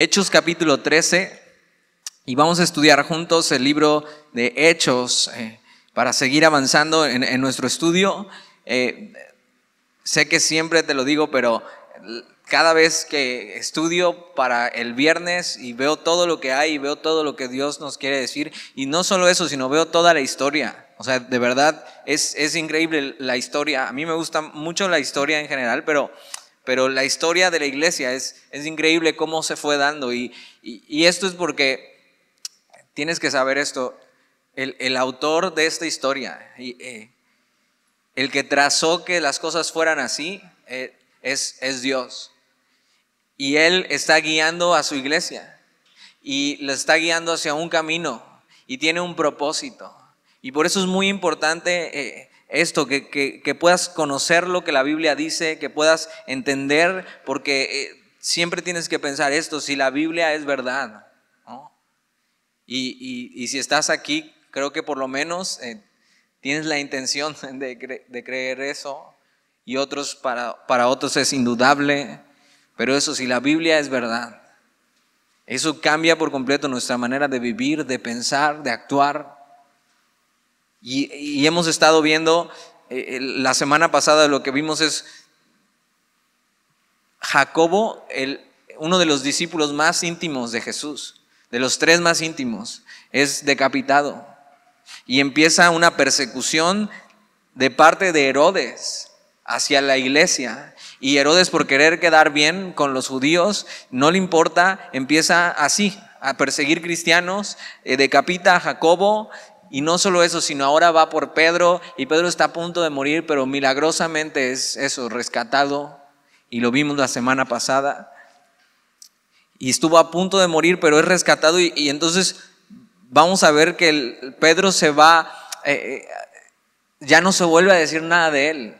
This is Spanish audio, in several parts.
Hechos capítulo 13 y vamos a estudiar juntos el libro de Hechos eh, para seguir avanzando en, nuestro estudio. Eh, sé que siempre te lo digo, pero cada vez que estudio para el viernes y veo todo lo que hay y veo todo lo que Dios nos quiere decir, y no solo eso, sino veo toda la historia. O sea, de verdad es, es increíble la historia. A mí me gusta mucho la historia en general, pero pero la historia de la iglesia es, es increíble cómo se fue dando. Y, esto es porque tienes que saber esto, el, autor de esta historia, eh, el que trazó que las cosas fueran así, eh, es, es Dios. Y Él está guiando a su iglesia y la está guiando hacia un camino y tiene un propósito. Y por eso es muy importante eh, esto, que, que, puedas conocer lo que la Biblia dice, que puedas entender, porque eh, siempre tienes que pensar esto, si la Biblia es verdad. Y, si estás aquí, creo que por lo menos eh, tienes la intención de, creer eso, y otros para, para otros es indudable, pero eso, si la Biblia es verdad, eso cambia por completo nuestra manera de vivir, de pensar, de actuar. Y, hemos estado viendo, eh, la semana pasada lo que vimos es Jacobo, el, uno de los discípulos más íntimos de Jesús, de los tres más íntimos, es decapitado. Y empieza una persecución de parte de Herodes hacia la iglesia. Y Herodes, por querer quedar bien con los judíos, no le importa, empieza así, a perseguir cristianos, eh, decapita a Jacobo y no solo eso, sino ahora va por Pedro y Pedro está a punto de morir, pero milagrosamente es eso, rescatado. Y lo vimos la semana pasada. Y estuvo a punto de morir, pero es rescatado. Y, entonces vamos a ver que el Pedro se va, eh, eh, ya no se vuelve a decir nada de él,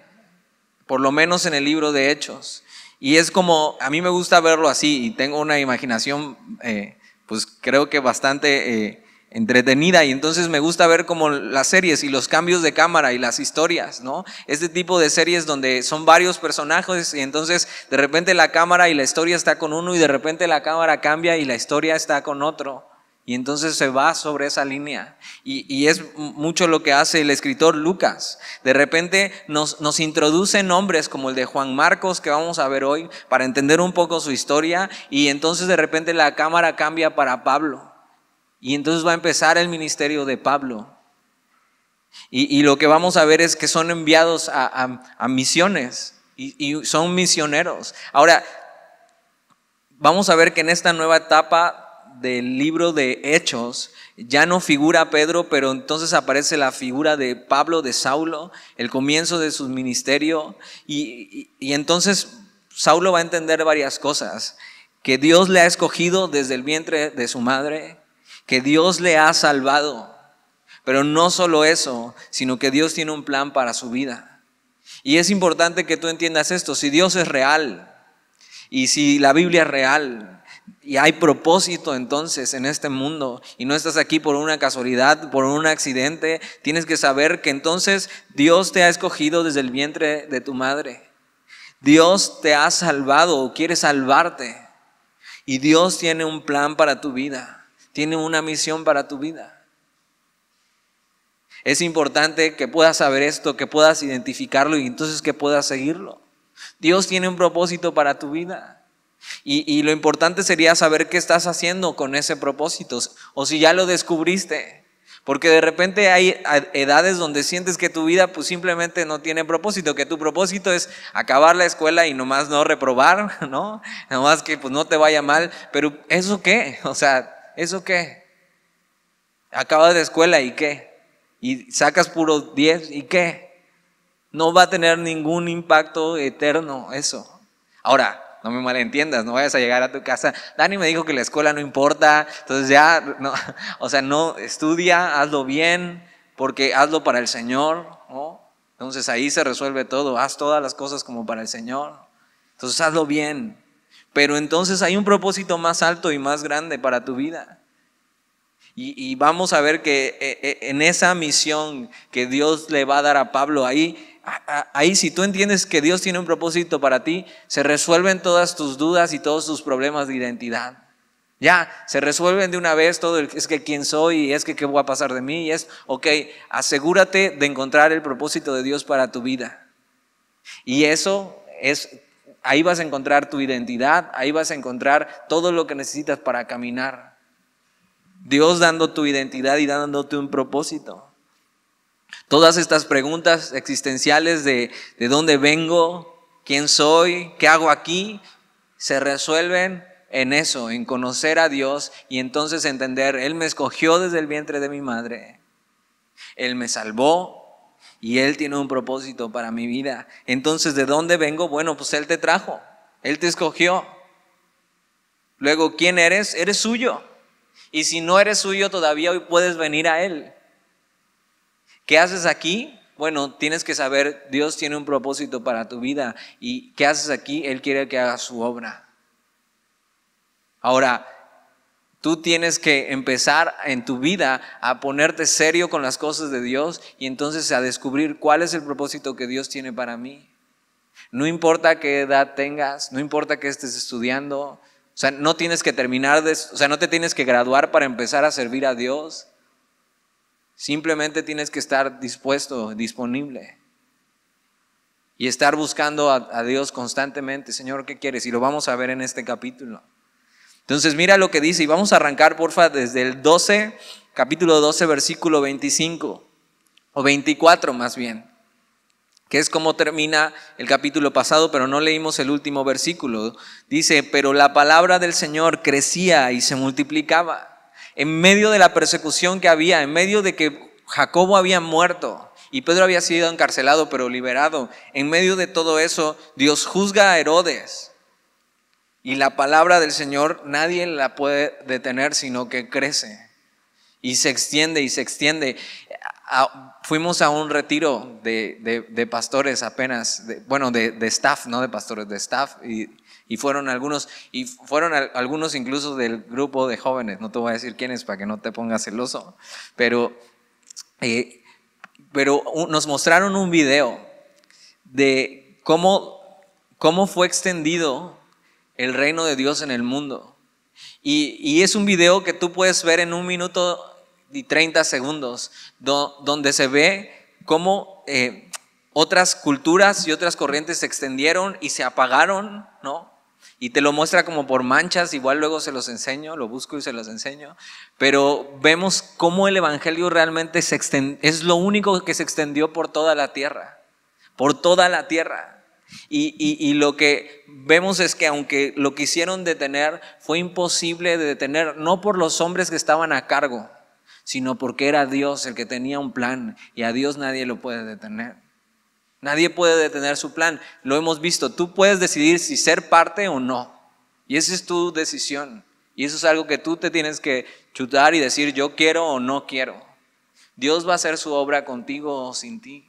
por lo menos en el libro de Hechos. Y es como, a mí me gusta verlo así y tengo una imaginación, eh, pues creo que bastante entretenida y entonces me gusta ver como las series y los cambios de cámara y las historias, ¿no? Este tipo de series donde son varios personajes y entonces de repente la cámara y la historia está con uno y de repente la cámara cambia y la historia está con otro. Y entonces se va sobre esa línea. Y, y, es mucho lo que hace el escritor Lucas. De repente nos, nos introduce nombres como el de Juan Marcos que vamos a ver hoy para entender un poco su historia. Y entonces de repente la cámara cambia para Pablo. Y entonces va a empezar el ministerio de Pablo. Y, lo que vamos a ver es que son enviados a, misiones y, son misioneros. Ahora, vamos a ver que en esta nueva etapa del libro de Hechos, ya no figura Pedro, pero entonces aparece la figura de Pablo, de Saulo, el comienzo de su ministerio, y, entonces Saulo va a entender varias cosas, que Dios le ha escogido desde el vientre de su madre, que Dios le ha salvado. Pero no solo eso, sino que Dios tiene un plan para su vida. Y es importante que tú entiendas esto. Si Dios es real y si la Biblia es real y hay propósito entonces en este mundo y no estás aquí por una casualidad, por un accidente, tienes que saber que entonces Dios te ha escogido desde el vientre de tu madre. Dios te ha salvado o quiere salvarte. Y Dios tiene un plan para tu vida tiene una misión para tu vida. Es importante que puedas saber esto, que puedas identificarlo y entonces que puedas seguirlo. Dios tiene un propósito para tu vida. Y, lo importante sería saber qué estás haciendo con ese propósito o si ya lo descubriste. Porque de repente hay edades donde sientes que tu vida pues simplemente no tiene propósito, que tu propósito es acabar la escuela y nomás no reprobar, ¿no? Nomás que pues no te vaya mal, pero ¿eso qué? O sea, ¿eso qué? acabas de escuela y qué? Y sacas puro 10 y qué? No va a tener ningún impacto eterno eso. Ahora, no me malentiendas, no vayas a llegar a tu casa. Dani me dijo que la escuela no importa, entonces ya, no, o sea, no, estudia, hazlo bien, porque hazlo para el Señor, Entonces ahí se resuelve todo, haz todas las cosas como para el Señor. Entonces hazlo bien, pero entonces hay un propósito más alto y más grande para tu vida. Y, vamos a ver que eh, eh, en esa misión que Dios le va a dar a Pablo, ahí, ahí si tú entiendes que Dios tiene un propósito para ti, se resuelven todas tus dudas y todos tus problemas de identidad. Ya, se resuelven de una vez todo el, es que quién soy y es que qué voy a pasar de mí y es, ok, asegúrate de encontrar el propósito de Dios para tu vida. Y eso es Ahí vas a encontrar tu identidad, ahí vas a encontrar todo lo que necesitas para caminar. Dios dando tu identidad y dándote un propósito. Todas estas preguntas existenciales de, de dónde vengo, quién soy, qué hago aquí, se resuelven en eso, en conocer a Dios y entonces entender, Él me escogió desde el vientre de mi madre, Él me salvó, y Él tiene un propósito para mi vida. Entonces, ¿de dónde vengo? Bueno, pues Él te trajo, Él te escogió. Luego, ¿quién eres? Eres suyo. Y si no eres suyo, todavía hoy puedes venir a Él. ¿Qué haces aquí? Bueno, tienes que saber, Dios tiene un propósito para tu vida. ¿Y qué haces aquí? Él quiere que hagas su obra. Ahora, Tú tienes que empezar en tu vida a ponerte serio con las cosas de Dios y entonces a descubrir cuál es el propósito que Dios tiene para mí. No importa qué edad tengas, no importa que estés estudiando, o sea, no tienes que terminar, o sea, no te tienes que graduar para empezar a servir a Dios. Simplemente tienes que estar dispuesto, disponible. Y estar buscando a Dios constantemente, Señor, ¿qué quieres? Y lo vamos a ver en este capítulo. Entonces mira lo que dice y vamos a arrancar porfa desde el 12, capítulo 12, versículo 25 o 24 más bien, que es como termina el capítulo pasado, pero no leímos el último versículo. Dice, pero la palabra del Señor crecía y se multiplicaba en medio de la persecución que había, en medio de que Jacobo había muerto, y Pedro había sido encarcelado pero liberado. En medio de todo eso, Dios juzga a Herodes. Y la palabra del Señor nadie la puede detener, sino que crece y se extiende y se extiende. fuimos a un retiro de, pastores apenas, bueno, de, staff, no de pastores, de staff, y, y fueron algunos, y fueron algunos incluso del grupo de jóvenes, no te voy a decir quiénes para que no te pongas celoso, pero, eh, pero nos mostraron un video de cómo, cómo fue extendido el reino de Dios en el mundo. Y, es un video que tú puedes ver en un minuto y 30 segundos, donde se ve cómo eh, otras culturas y otras corrientes se extendieron y se apagaron, ¿no? Y te lo muestra como por manchas, igual luego se los enseño, lo busco y se los enseño, pero vemos cómo el Evangelio realmente se es lo único que se extendió por toda la tierra, por toda la tierra. Y, lo que vemos es que aunque lo quisieron detener, fue imposible de detener, no por los hombres que estaban a cargo, sino porque era Dios el que tenía un plan y a Dios nadie lo puede detener. Nadie puede detener su plan, lo hemos visto, tú puedes decidir si ser parte o no. Y esa es tu decisión. Y eso es algo que tú te tienes que chutar y decir yo quiero o no quiero. Dios va a hacer su obra contigo o sin ti,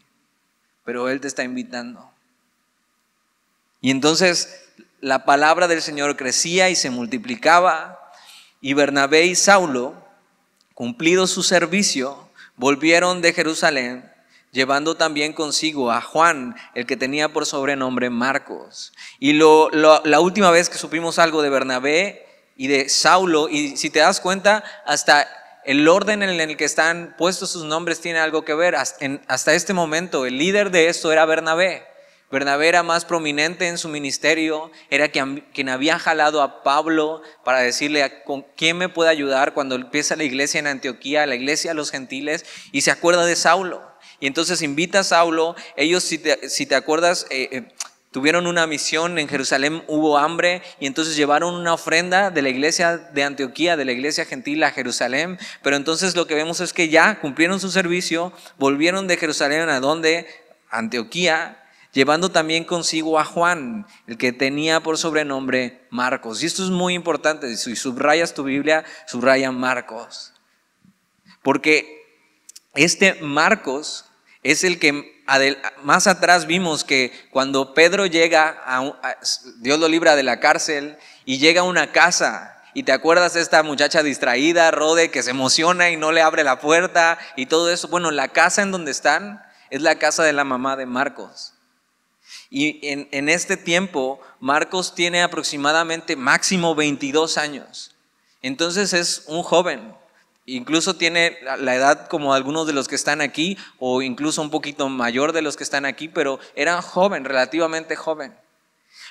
pero Él te está invitando. Y entonces la palabra del Señor crecía y se multiplicaba, y Bernabé y Saulo, cumplido su servicio, volvieron de Jerusalén, llevando también consigo a Juan, el que tenía por sobrenombre Marcos. Y lo, la última vez que supimos algo de Bernabé y de Saulo, y si te das cuenta, hasta el orden en el que están puestos sus nombres tiene algo que ver. hasta este momento, el líder de esto era Bernabé. Bernabé era más prominente en su ministerio, era quien, había jalado a Pablo para decirle con quién me puede ayudar cuando empieza la iglesia en Antioquía, la iglesia de los gentiles, y se acuerda de Saulo. Y entonces invita a Saulo, ellos si te, acuerdas... Eh, eh, tuvieron una misión en Jerusalén, hubo hambre y entonces llevaron una ofrenda de la iglesia de Antioquía, de la iglesia gentil a Jerusalén. Pero entonces lo que vemos es que ya cumplieron su servicio, volvieron de Jerusalén a donde Antioquía llevando también consigo a Juan, el que tenía por sobrenombre Marcos. Y esto es muy importante, si subrayas tu Biblia, subraya Marcos. Porque este Marcos es el que más atrás vimos que cuando Pedro llega, a, Dios lo libra de la cárcel y llega a una casa. Y te acuerdas de esta muchacha distraída, Rode, que se emociona y no le abre la puerta y todo eso. Bueno, la casa en donde están es la casa de la mamá de Marcos. Y en, este tiempo, Marcos tiene aproximadamente máximo 22 años. Entonces es un joven. Incluso tiene la edad como algunos de los que están aquí, o incluso un poquito mayor de los que están aquí, pero era joven, relativamente joven.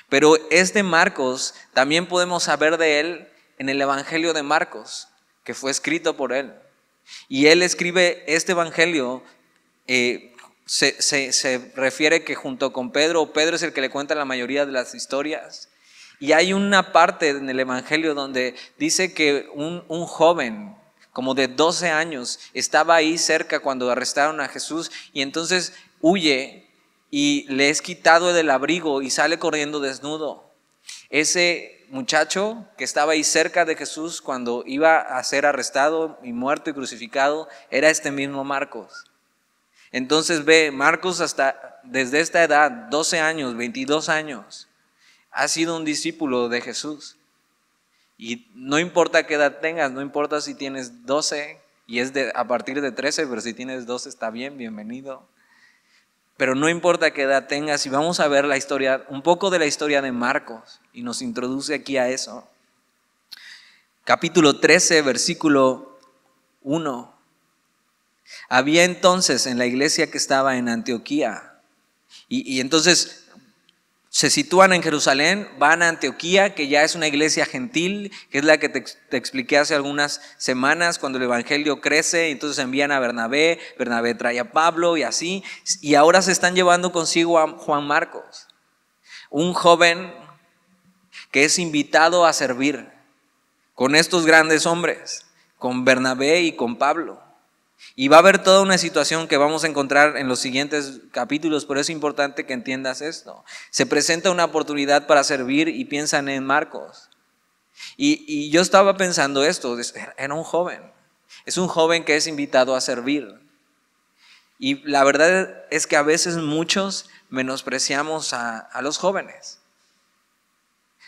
Pero este Marcos también podemos saber de él en el Evangelio de Marcos, que fue escrito por él. Y él escribe este Evangelio eh, se, refiere que junto con Pedro, Pedro es el que le cuenta la mayoría de las historias. Y hay una parte en el Evangelio donde dice que un, un joven, como de 12 años, estaba ahí cerca cuando arrestaron a Jesús y entonces huye y le es quitado el abrigo y sale corriendo desnudo. Ese muchacho que estaba ahí cerca de Jesús cuando iba a ser arrestado y muerto y crucificado era este mismo Marcos. Entonces ve, Marcos hasta desde esta edad, 12 años, 22 años, ha sido un discípulo de Jesús. Y no importa qué edad tengas, no importa si tienes 12 y es de, a partir de 13, pero si tienes 12 está bien, bienvenido. Pero no importa qué edad tengas, y vamos a ver la historia, un poco de la historia de Marcos y nos introduce aquí a eso. Capítulo 13, versículo 1 había entonces en la iglesia que estaba en Antioquía. Y, entonces se sitúan en Jerusalén, van a Antioquía, que ya es una iglesia gentil, que es la que te, te, expliqué hace algunas semanas, cuando el Evangelio crece, entonces envían a Bernabé, Bernabé trae a Pablo y así, y ahora se están llevando consigo a Juan Marcos, un joven que es invitado a servir con estos grandes hombres, con Bernabé y con Pablo. Y va a haber toda una situación que vamos a encontrar en los siguientes capítulos, pero es importante que entiendas esto. Se presenta una oportunidad para servir y piensan en Marcos. Y, yo estaba pensando esto, era un joven, es un joven que es invitado a servir. Y la verdad es que a veces muchos menospreciamos a los jóvenes.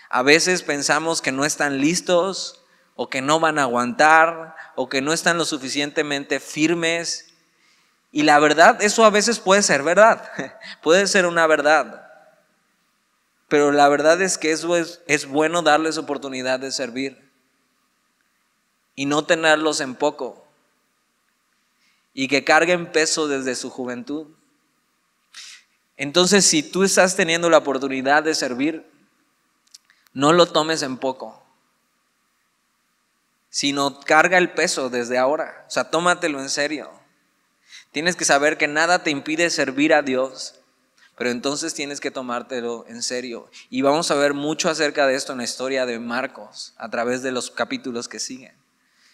A veces pensamos que no están listos, o que no van a aguantar, o que no están lo suficientemente firmes. Y la verdad, eso a veces puede ser verdad, puede ser una verdad. Pero la verdad es que eso es, es bueno darles oportunidad de servir y no tenerlos en poco y que carguen peso desde su juventud. Entonces, si tú estás teniendo la oportunidad de servir, no lo tomes en poco sino carga el peso desde ahora. O sea, tómatelo en serio. Tienes que saber que nada te impide servir a Dios, pero entonces tienes que tomártelo en serio. Y vamos a ver mucho acerca de esto en la historia de Marcos, a través de los capítulos que siguen.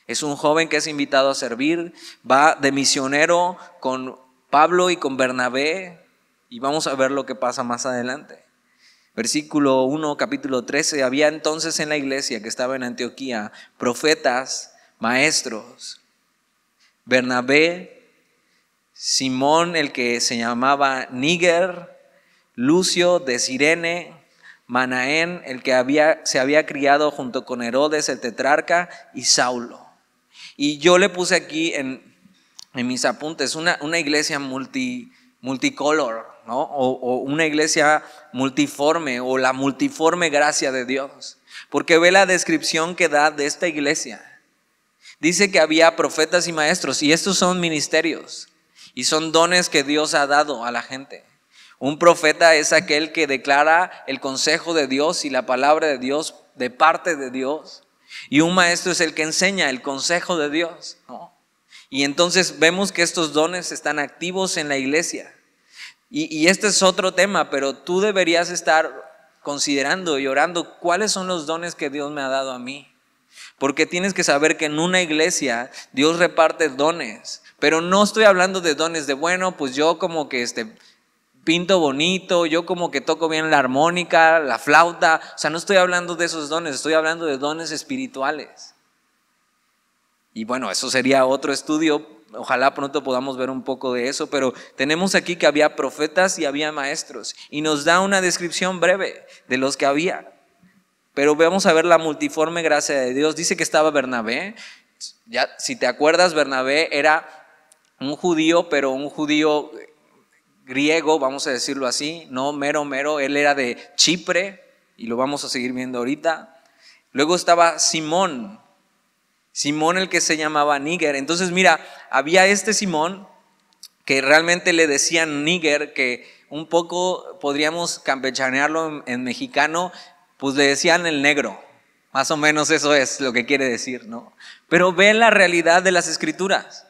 Es un joven que es invitado a servir, va de misionero con Pablo y con Bernabé, y vamos a ver lo que pasa más adelante. Versículo 1, capítulo 13, había entonces en la iglesia que estaba en Antioquía profetas, maestros, Bernabé, Simón el que se llamaba Níger, Lucio de Sirene, Manaén el que había, se había criado junto con Herodes el tetrarca y Saulo. Y yo le puse aquí en, mis apuntes una, una iglesia multi multicolor, O, una iglesia multiforme o la multiforme gracia de Dios. Porque ve la descripción que da de esta iglesia. Dice que había profetas y maestros y estos son ministerios y son dones que Dios ha dado a la gente. Un profeta es aquel que declara el consejo de Dios y la palabra de Dios de parte de Dios. Y un maestro es el que enseña el consejo de Dios. Y entonces vemos que estos dones están activos en la iglesia. Y, este es otro tema, pero tú deberías estar considerando y orando cuáles son los dones que Dios me ha dado a mí. Porque tienes que saber que en una iglesia Dios reparte dones, pero no estoy hablando de dones de, bueno, pues yo como que este, pinto bonito, yo como que toco bien la armónica, la flauta, o sea, no estoy hablando de esos dones, estoy hablando de dones espirituales. Y bueno, eso sería otro estudio ojalá pronto podamos ver un poco de eso, pero tenemos aquí que había profetas y había maestros, y nos da una descripción breve de los que había. Pero vamos a ver la multiforme gracia de Dios. Dice que estaba Bernabé. Ya, si te acuerdas, Bernabé era un judío, pero un judío eh, griego, vamos a decirlo así, no mero, mero. Él era de Chipre, y lo vamos a seguir viendo ahorita. Luego estaba Simón, Simón el que se llamaba Níger. Entonces mira, había este Simón que realmente le decían Níger, que un poco podríamos campechanearlo en, mexicano, pues le decían el negro. Más o menos eso es lo que quiere decir, ¿no? Pero ve la realidad de las escrituras.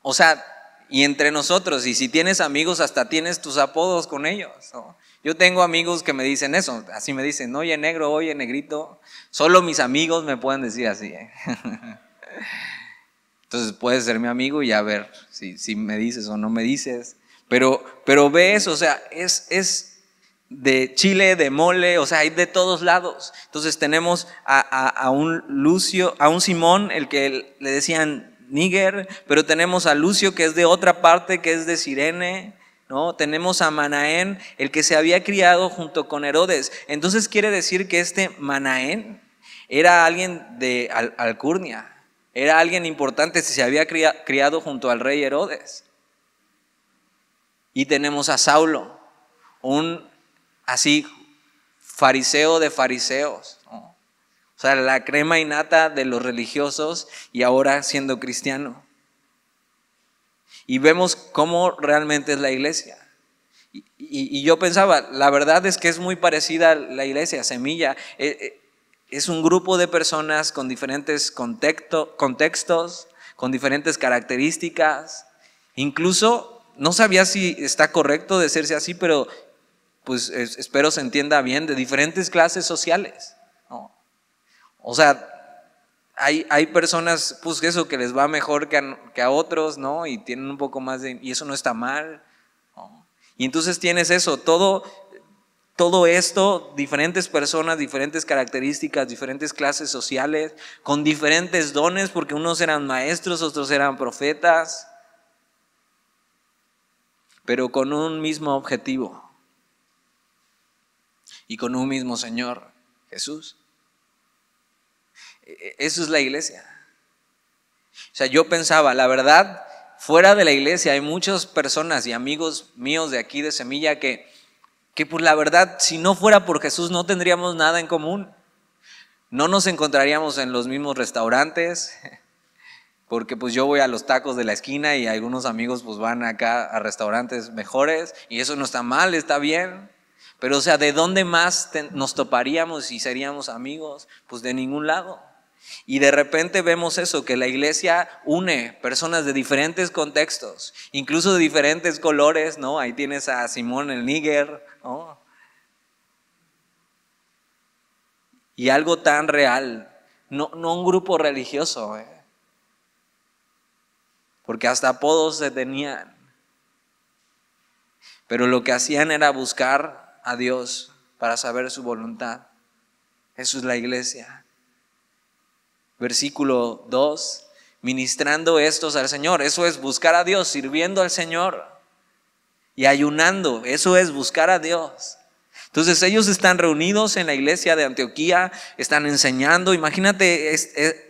O sea, y entre nosotros, y si tienes amigos, hasta tienes tus apodos con ellos, ¿no? Yo tengo amigos que me dicen eso, así me dicen, oye negro, oye negrito, solo mis amigos me pueden decir así. ¿eh? Entonces puedes ser mi amigo y a ver si, si, me dices o no me dices. Pero, pero ves, o sea, es, es de chile, de mole, o sea, hay de todos lados. Entonces tenemos a, un Lucio, a un Simón, el que le decían Níger, pero tenemos a Lucio que es de otra parte, que es de Sirene. Tenemos a Manaén, el que se había criado junto con Herodes. Entonces quiere decir que este Manaén era alguien de alcurnia, era alguien importante si se había criado junto al rey Herodes. Y tenemos a Saulo, un así fariseo de fariseos, o sea, la crema innata de los religiosos y ahora siendo cristiano y vemos cómo realmente es la iglesia. Y, yo pensaba, la verdad es que es muy parecida a la iglesia, Semilla. Eh, eh, es un grupo de personas con diferentes contexto, contextos, con diferentes características. Incluso, no sabía si está correcto decirse así, pero pues espero se entienda bien, de diferentes clases sociales. O sea, hay, personas, pues eso, que les va mejor que a, otros, ¿no? Y tienen un poco más de... Y eso no está mal. Y entonces tienes eso, todo, todo esto, diferentes personas, diferentes características, diferentes clases sociales, con diferentes dones, porque unos eran maestros, otros eran profetas, pero con un mismo objetivo y con un mismo Señor, Jesús. E-, e-, eso es la iglesia. O sea, yo pensaba, la verdad, fuera de la iglesia hay muchas personas y amigos míos de aquí de Semilla que, que por la verdad, si no fuera por Jesús, no tendríamos nada en común. No nos encontraríamos en los mismos restaurantes, porque pues yo voy a los tacos de la esquina y algunos amigos pues van acá a restaurantes mejores y eso no está mal, está bien. Pero o sea, ¿de dónde más nos toparíamos y seríamos amigos? Pues de ningún lado. Y de repente vemos eso, que la iglesia une personas de diferentes contextos, incluso de diferentes colores, ¿no? Ahí tienes a Simón el Níger, ¿no? Y algo tan real, no, un grupo religioso, ¿eh? porque hasta apodos se tenían. Pero lo que hacían era buscar a Dios para saber su voluntad. Eso es la iglesia. Versículo 2, ministrando estos al Señor. Eso es buscar a Dios, sirviendo al Señor y ayunando. Eso es buscar a Dios. Entonces ellos están reunidos en la iglesia de Antioquía, están enseñando, imagínate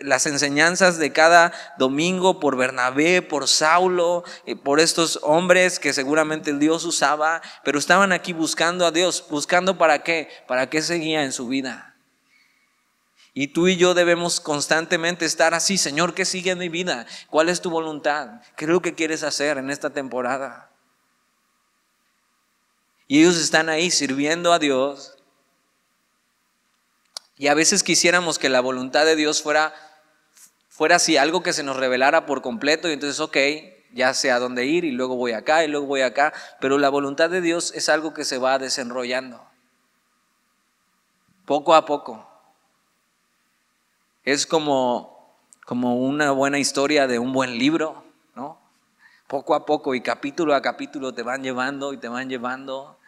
las enseñanzas de cada domingo por Bernabé, por Saulo, eh, por estos hombres que seguramente Dios usaba, pero estaban aquí buscando a Dios, buscando para qué, para qué seguía en su vida. Y tú y yo debemos constantemente estar así, Señor, ¿qué sigue en mi vida? ¿Cuál es tu voluntad? ¿Qué es lo que quieres hacer en esta temporada? Y ellos están ahí sirviendo a Dios. Y a veces quisiéramos que la voluntad de Dios fuera, fuera así, algo que se nos revelara por completo y entonces, ok, ya sé a dónde ir y luego voy acá y luego voy acá, pero la voluntad de Dios es algo que se va desenrollando, poco a poco. Es como, una buena historia de un buen libro, ¿no? Poco a poco y capítulo a capítulo te van llevando y te van llevando.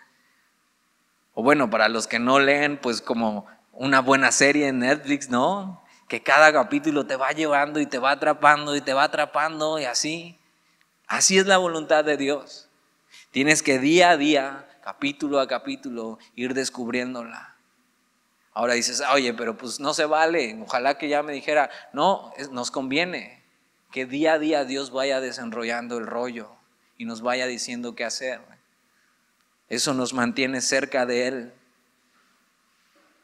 O bueno, para los que no leen, pues como una buena serie en Netflix, ¿no? Que cada capítulo te va llevando y te va atrapando y te va atrapando y así. Así es la voluntad de Dios. Tienes que día a día, capítulo a capítulo, ir descubriéndola. Ahora dices, oye, pero pues no se vale. Ojalá que ya me dijera, no, nos conviene que día a día Dios vaya desenrollando el rollo y nos vaya diciendo qué hacer. Eso nos mantiene cerca de Él.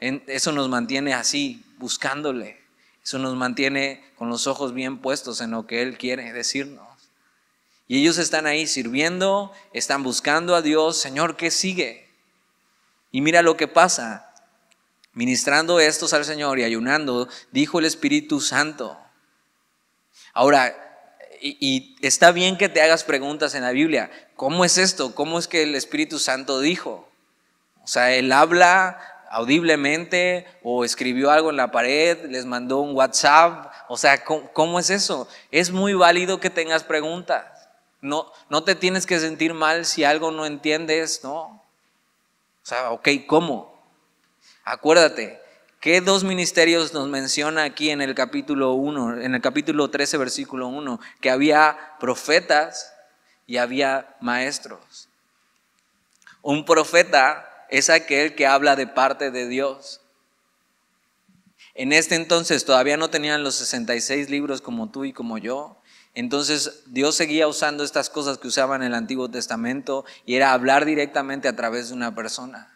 Eso nos mantiene así, buscándole. Eso nos mantiene con los ojos bien puestos en lo que Él quiere decirnos. Y ellos están ahí sirviendo, están buscando a Dios. Señor, ¿qué sigue? Y mira lo que pasa. Ministrando estos al Señor y ayunando, dijo el Espíritu Santo. Ahora, y, está bien que te hagas preguntas en la Biblia. ¿Cómo es esto? ¿Cómo es que el Espíritu Santo dijo? O sea, él habla audiblemente o escribió algo en la pared, les mandó un WhatsApp. O sea, ¿cómo, es eso? Es muy válido que tengas preguntas. No, no te tienes que sentir mal si algo no entiendes, ¿no? O sea, ok, ¿cómo? Acuérdate, ¿qué dos ministerios nos menciona aquí en el capítulo 1, en el capítulo 13, versículo 1? Que había profetas y había maestros. Un profeta es aquel que habla de parte de Dios. En este entonces todavía no tenían los 66 libros como tú y como yo. Entonces Dios seguía usando estas cosas que usaban en el Antiguo Testamento y era hablar directamente a través de una persona.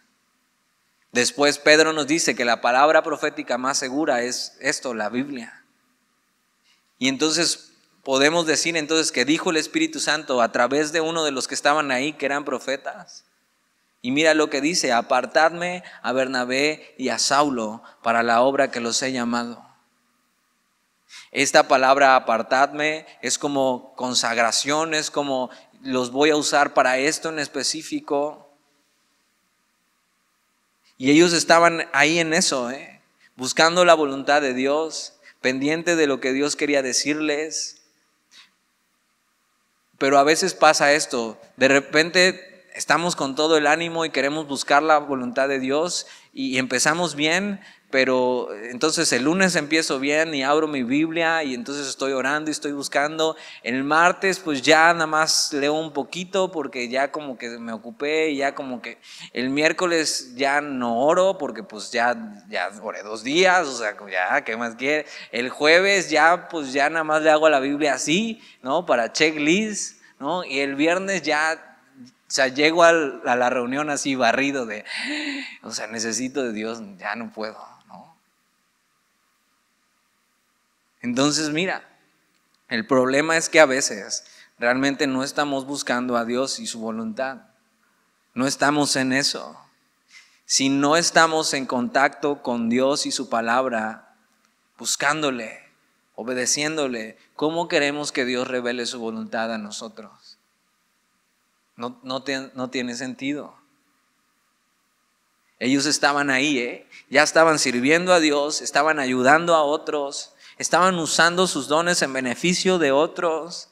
Después Pedro nos dice que la palabra profética más segura es esto, la Biblia. Y entonces podemos decir entonces que dijo el Espíritu Santo a través de uno de los que estaban ahí que eran profetas. Y mira lo que dice, apartadme a Bernabé y a Saulo para la obra que los he llamado. Esta palabra apartadme es como consagración, es como los voy a usar para esto en específico. Y ellos estaban ahí en eso, ¿eh? buscando la voluntad de Dios, pendiente de lo que Dios quería decirles. Pero a veces pasa esto, de repente estamos con todo el ánimo y queremos buscar la voluntad de Dios y empezamos bien, pero entonces el lunes empiezo bien y abro mi Biblia y entonces estoy orando y estoy buscando. El martes pues ya nada más leo un poquito porque ya como que me ocupé y ya como que el miércoles ya no oro porque pues ya, ya oré dos días, o sea, ya, ¿qué más quiere? El jueves ya pues ya nada más le hago a la Biblia así, ¿no? Para checklist, ¿no? Y el viernes ya o sea, llego a la reunión así barrido de, o sea, necesito de Dios, ya no puedo. Entonces, mira, el problema es que a veces realmente no estamos buscando a Dios y su voluntad. No estamos en eso. Si no estamos en contacto con Dios y su palabra, buscándole, obedeciéndole, ¿cómo queremos que Dios revele su voluntad a nosotros? No, tiene sentido. Ellos estaban ahí, ¿eh? ya estaban sirviendo a Dios, estaban ayudando a otros, Estaban usando sus dones en beneficio de otros.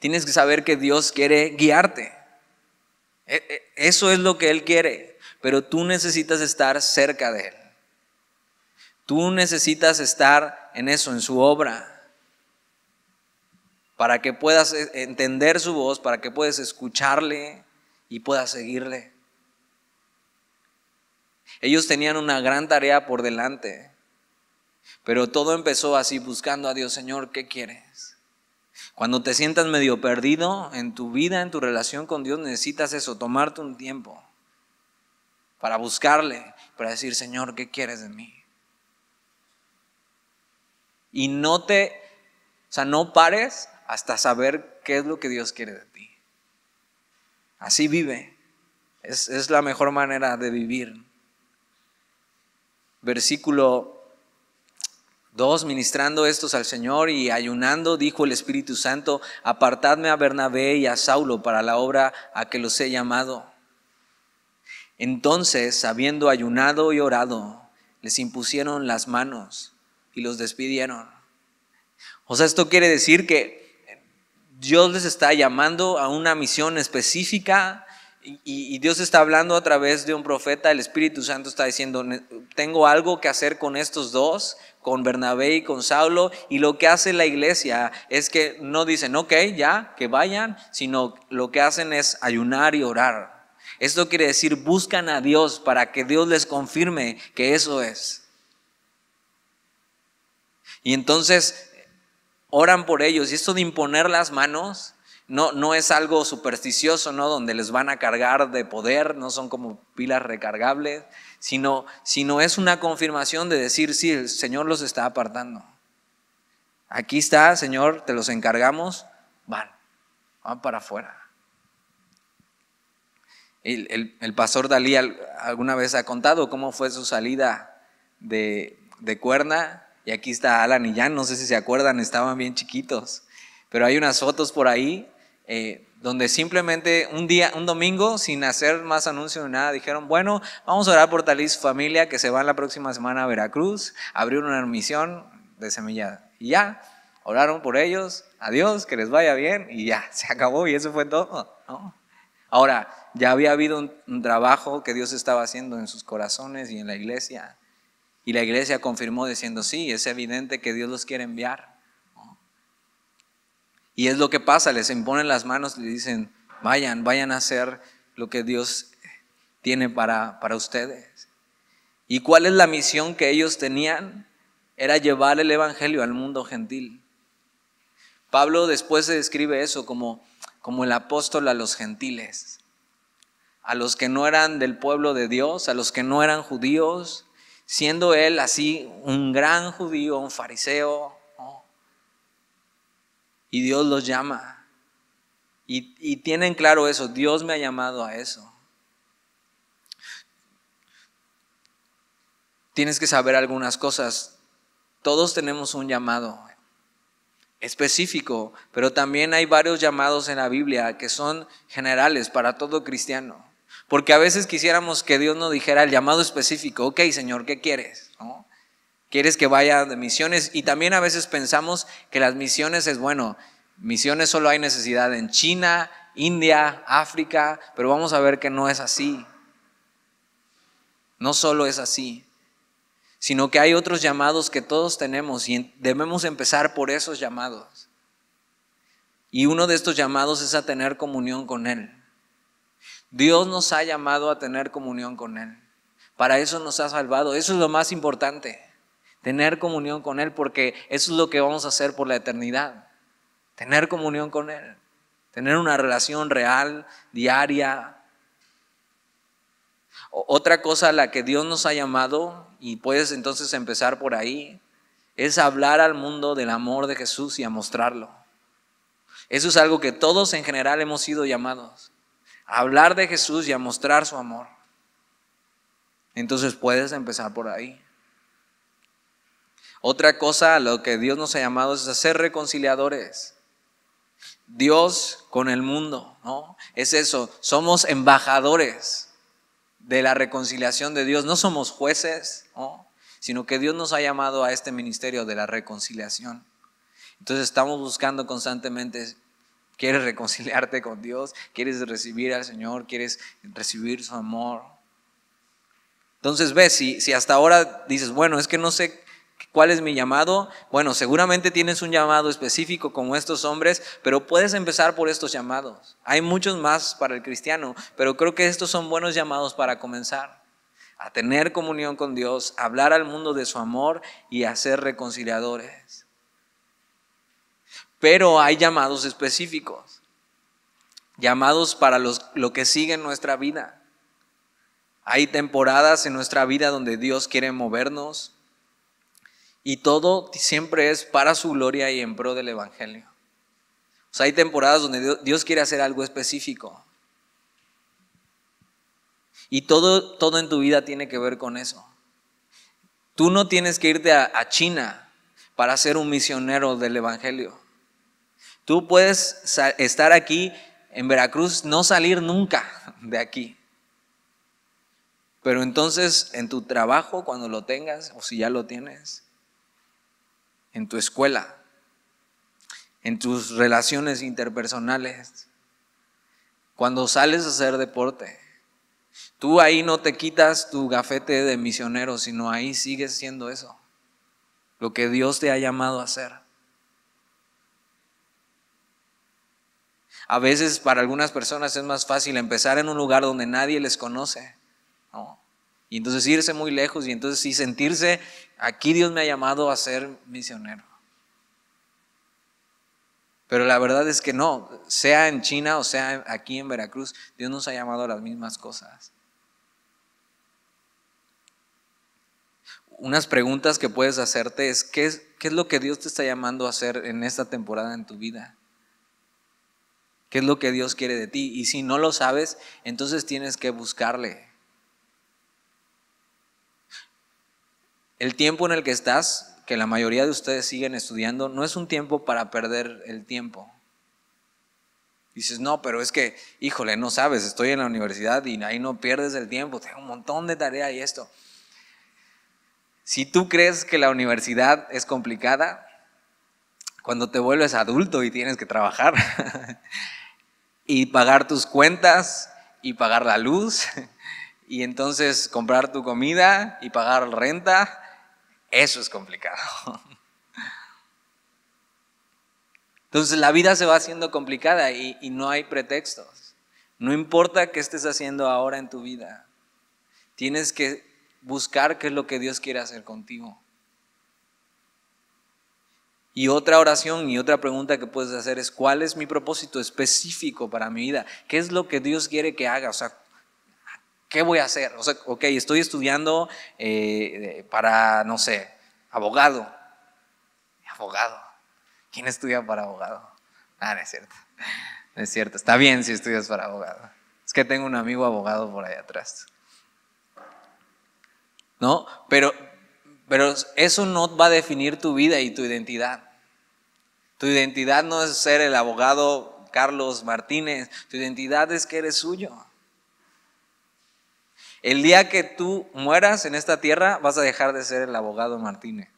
Tienes que saber que Dios quiere guiarte. E, e, eso es lo que Él quiere, pero tú necesitas estar cerca de Él. Tú necesitas estar en eso, en su obra, para que puedas e, entender su voz, para que puedas escucharle y puedas seguirle. Ellos tenían una gran tarea por delante. Pero todo empezó así buscando a Dios, Señor, ¿qué quieres? Cuando te sientas medio perdido en tu vida, en tu relación con Dios, necesitas eso, tomarte un tiempo para buscarle, para decir, Señor, ¿qué quieres de mí? Y no te, o sea, no pares hasta saber qué es lo que Dios quiere de ti. Así vive. Es, la mejor manera de vivir. Versículo Dos, ministrando estos al Señor y ayunando, dijo el Espíritu Santo, apartadme a Bernabé y a Saulo para la obra a que los he llamado. Entonces, habiendo ayunado y orado, les impusieron las manos y los despidieron. O sea, esto quiere decir que Dios les está llamando a una misión específica y, Dios está hablando a través de un profeta, el Espíritu Santo está diciendo, tengo algo que hacer con estos dos, con Bernabé y con Saulo. Y lo que hace la iglesia es que no dicen, ok, ya, que vayan, sino lo que hacen es ayunar y orar. Esto quiere decir, buscan a Dios para que Dios les confirme que eso es. Y entonces oran por ellos. Y esto de imponer las manos no, no es algo supersticioso, ¿no? Donde les van a cargar de poder, no son como pilas recargables, sino, no es una confirmación de decir, sí, el Señor los está apartando. Aquí está, Señor, te los encargamos, van, van para afuera. El, pastor Dalí alguna vez ha contado cómo fue su salida de, de cuerna, y aquí está Alan y Jan, no sé si se acuerdan, estaban bien chiquitos, pero hay unas fotos por ahí eh, donde simplemente un día, un domingo, sin hacer más anuncio ni nada, dijeron, bueno, vamos a orar por Talís familia que se va la próxima semana a Veracruz, abrieron una misión de semilla. Y ya, oraron por ellos, adiós, que les vaya bien, y ya, se acabó y eso fue todo. Ahora, ya había habido un trabajo que Dios estaba haciendo en sus corazones y en la iglesia. Y la iglesia confirmó diciendo, sí, es evidente que Dios los quiere enviar. Y es lo que pasa, les imponen las manos, le dicen, vayan, vayan a hacer lo que Dios tiene para, para ustedes. ¿Y cuál es la misión que ellos tenían? Era llevar el Evangelio al mundo gentil. Pablo después se describe eso como, como el apóstol a los gentiles, a los que no eran del pueblo de Dios, a los que no eran judíos, siendo él así un gran judío, un fariseo, y Dios los llama. Y, tienen claro eso, Dios me ha llamado a eso. Tienes que saber algunas cosas. Todos tenemos un llamado específico, pero también hay varios llamados en la Biblia que son generales para todo cristiano. Porque a veces quisiéramos que Dios nos dijera el llamado específico, ok Señor, ¿qué quieres? quieres que vaya de misiones y también a veces pensamos que las misiones es bueno, misiones solo hay necesidad en China, India, África, pero vamos a ver que no es así. No solo es así, sino que hay otros llamados que todos tenemos y debemos empezar por esos llamados. Y uno de estos llamados es a tener comunión con Él. Dios nos ha llamado a tener comunión con Él. Para eso nos ha salvado. Eso es lo más importante tener comunión con Él, porque eso es lo que vamos a hacer por la eternidad, tener comunión con Él, tener una relación real, diaria. Otra cosa a la que Dios nos ha llamado, y puedes entonces empezar por ahí, es hablar al mundo del amor de Jesús y a mostrarlo. Eso es algo que todos en general hemos sido llamados, hablar de Jesús y a mostrar su amor. Entonces puedes empezar por ahí. Otra cosa a lo que Dios nos ha llamado es a ser reconciliadores. Dios con el mundo, ¿no? Es eso, somos embajadores de la reconciliación de Dios, no somos jueces, ¿no? sino que Dios nos ha llamado a este ministerio de la reconciliación. Entonces estamos buscando constantemente, ¿quieres reconciliarte con Dios? ¿Quieres recibir al Señor? ¿Quieres recibir su amor? Entonces ves, si, si hasta ahora dices, bueno, es que no sé ¿Cuál es mi llamado? Bueno, seguramente tienes un llamado específico como estos hombres, pero puedes empezar por estos llamados. Hay muchos más para el cristiano, pero creo que estos son buenos llamados para comenzar a tener comunión con Dios, hablar al mundo de su amor y a ser reconciliadores. Pero hay llamados específicos, llamados para los, lo que sigue en nuestra vida. Hay temporadas en nuestra vida donde Dios quiere movernos, y todo siempre es para su gloria y en pro del Evangelio. O sea, hay temporadas donde Dios quiere hacer algo específico. Y todo, todo en tu vida tiene que ver con eso. Tú no tienes que irte a, a China para ser un misionero del Evangelio. Tú puedes estar aquí en Veracruz, no salir nunca de aquí. Pero entonces en tu trabajo, cuando lo tengas, o si ya lo tienes, en tu escuela, en tus relaciones interpersonales, cuando sales a hacer deporte. Tú ahí no te quitas tu gafete de misionero, sino ahí sigues siendo eso, lo que Dios te ha llamado a hacer. A veces para algunas personas es más fácil empezar en un lugar donde nadie les conoce. Y entonces irse muy lejos y entonces sí sentirse aquí Dios me ha llamado a ser misionero. Pero la verdad es que no, sea en China o sea aquí en Veracruz, Dios nos ha llamado a las mismas cosas. Unas preguntas que puedes hacerte es, ¿qué es, qué es lo que Dios te está llamando a hacer en esta temporada en tu vida? ¿Qué es lo que Dios quiere de ti? Y si no lo sabes, entonces tienes que buscarle. El tiempo en el que estás, que la mayoría de ustedes siguen estudiando, no es un tiempo para perder el tiempo. Dices, no, pero es que, híjole, no sabes, estoy en la universidad y ahí no pierdes el tiempo, tengo un montón de tarea y esto. Si tú crees que la universidad es complicada, cuando te vuelves adulto y tienes que trabajar y pagar tus cuentas y pagar la luz y entonces comprar tu comida y pagar renta eso es complicado. Entonces la vida se va haciendo complicada y, no hay pretextos. No importa qué estés haciendo ahora en tu vida. Tienes que buscar qué es lo que Dios quiere hacer contigo. Y otra oración y otra pregunta que puedes hacer es, ¿cuál es mi propósito específico para mi vida? ¿Qué es lo que Dios quiere que haga? O sea, ¿Qué voy a hacer? O sea, ok, estoy estudiando eh, para, no sé, abogado. Abogado. ¿Quién estudia para abogado? Ah, no es cierto. No es cierto. Está bien si estudias para abogado. Es que tengo un amigo abogado por ahí atrás. ¿No? Pero, pero eso no va a definir tu vida y tu identidad. Tu identidad no es ser el abogado Carlos Martínez, tu identidad es que eres suyo. El día que tú mueras en esta tierra vas a dejar de ser el abogado Martínez.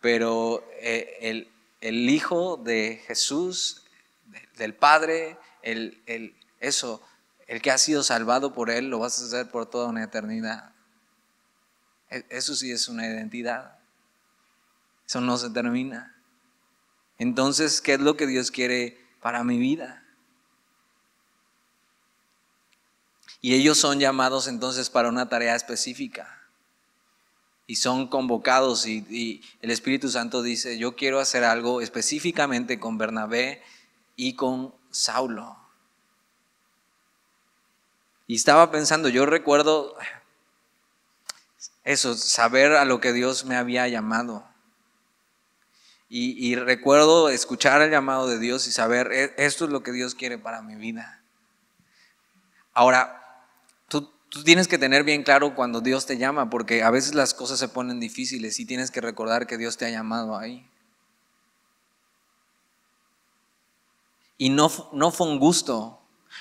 Pero eh, el, Hijo de Jesús, del Padre, el, el, eso, el que ha sido salvado por Él, lo vas a ser por toda una eternidad. E, eso sí es una identidad. Eso no se termina. Entonces, ¿qué es lo que Dios quiere para mi vida? Y ellos son llamados entonces para una tarea específica. Y son convocados y, el Espíritu Santo dice, yo quiero hacer algo específicamente con Bernabé y con Saulo. Y estaba pensando, yo recuerdo eso, saber a lo que Dios me había llamado. Y, y, recuerdo escuchar el llamado de Dios y saber, e-, esto es lo que Dios quiere para mi vida. Ahora, Tú tienes que tener bien claro cuando Dios te llama, porque a veces las cosas se ponen difíciles y tienes que recordar que Dios te ha llamado ahí. Y no, no fue un gusto,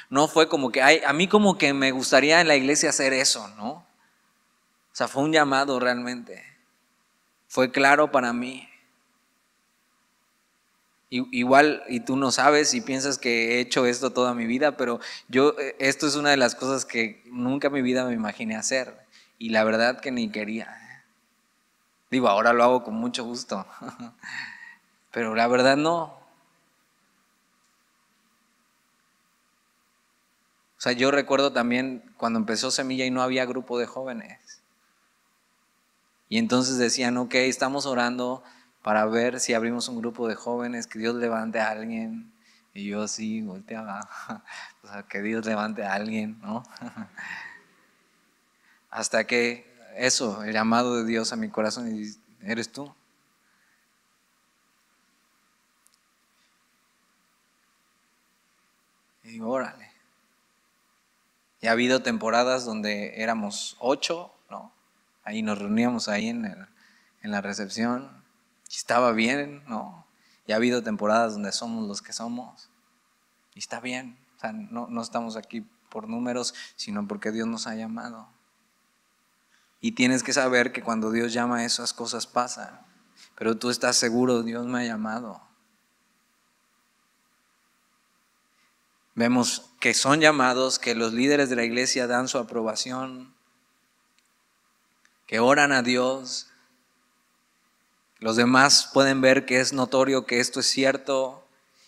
no fue como que, ay, a mí como que me gustaría en la iglesia hacer eso, ¿no? O sea, fue un llamado realmente. Fue claro para mí. Igual, y tú no sabes y piensas que he hecho esto toda mi vida, pero yo, eh, esto es una de las cosas que nunca en mi vida me imaginé hacer. Y la verdad que ni quería. ¿eh? Digo, ahora lo hago con mucho gusto. Pero la verdad no. O sea, yo recuerdo también cuando empezó Semilla y no había grupo de jóvenes. Y entonces decían, ok, estamos orando para ver si abrimos un grupo de jóvenes, que Dios levante a alguien. Y yo sí, volteaba, o sea, que Dios levante a alguien, ¿no? Hasta que eso, el llamado de Dios a mi corazón, y eres tú. Y digo, órale. Y ha habido temporadas donde éramos ocho, ¿no? Ahí nos reuníamos ahí en, en la recepción, y estaba bien, ¿no? Y ha habido temporadas donde somos los que somos. Y está bien. O sea, no, no estamos aquí por números, sino porque Dios nos ha llamado. Y tienes que saber que cuando Dios llama esas cosas pasan. Pero tú estás seguro, Dios me ha llamado. Vemos que son llamados, que los líderes de la iglesia dan su aprobación, que oran a Dios, los demás pueden ver que es notorio que esto es cierto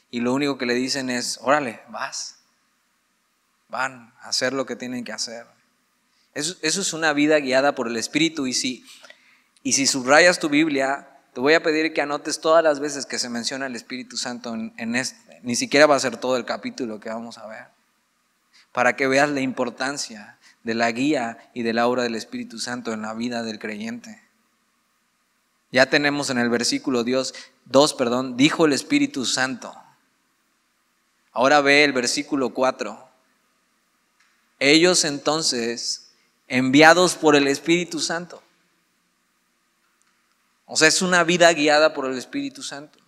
y lo único que le dicen es, órale, vas, van a hacer lo que tienen que hacer. Eso, es una vida guiada por el Espíritu y si, y si subrayas tu Biblia, te voy a pedir que anotes todas las veces que se menciona el Espíritu Santo en, en, este. Ni siquiera va a ser todo el capítulo que vamos a ver. Para que veas la importancia de la guía y de la obra del Espíritu Santo en la vida del creyente. Ya tenemos en el versículo Dios 2, perdón, dijo el Espíritu Santo. Ahora ve el versículo 4. Ellos entonces, enviados por el Espíritu Santo. O sea, es una vida guiada por el Espíritu Santo.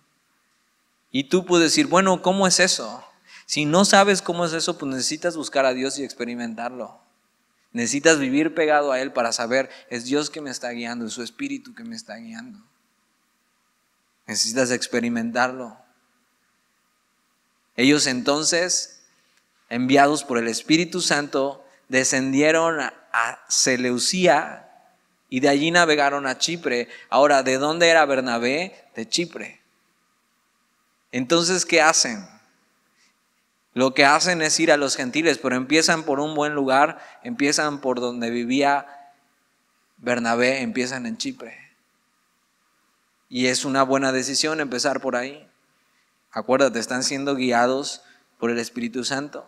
Y tú puedes decir, bueno, ¿cómo es eso? Si no sabes cómo es eso, pues necesitas buscar a Dios y experimentarlo. Necesitas vivir pegado a Él para saber, es Dios que me está guiando, es su Espíritu que me está guiando. Necesitas experimentarlo. Ellos entonces, enviados por el Espíritu Santo, descendieron a Seleucía y de allí navegaron a Chipre. Ahora, ¿de dónde era Bernabé? De Chipre. Entonces, ¿qué hacen? Lo que hacen es ir a los gentiles, pero empiezan por un buen lugar, empiezan por donde vivía Bernabé, empiezan en Chipre. Y es una buena decisión empezar por ahí. Acuérdate, están siendo guiados por el Espíritu Santo.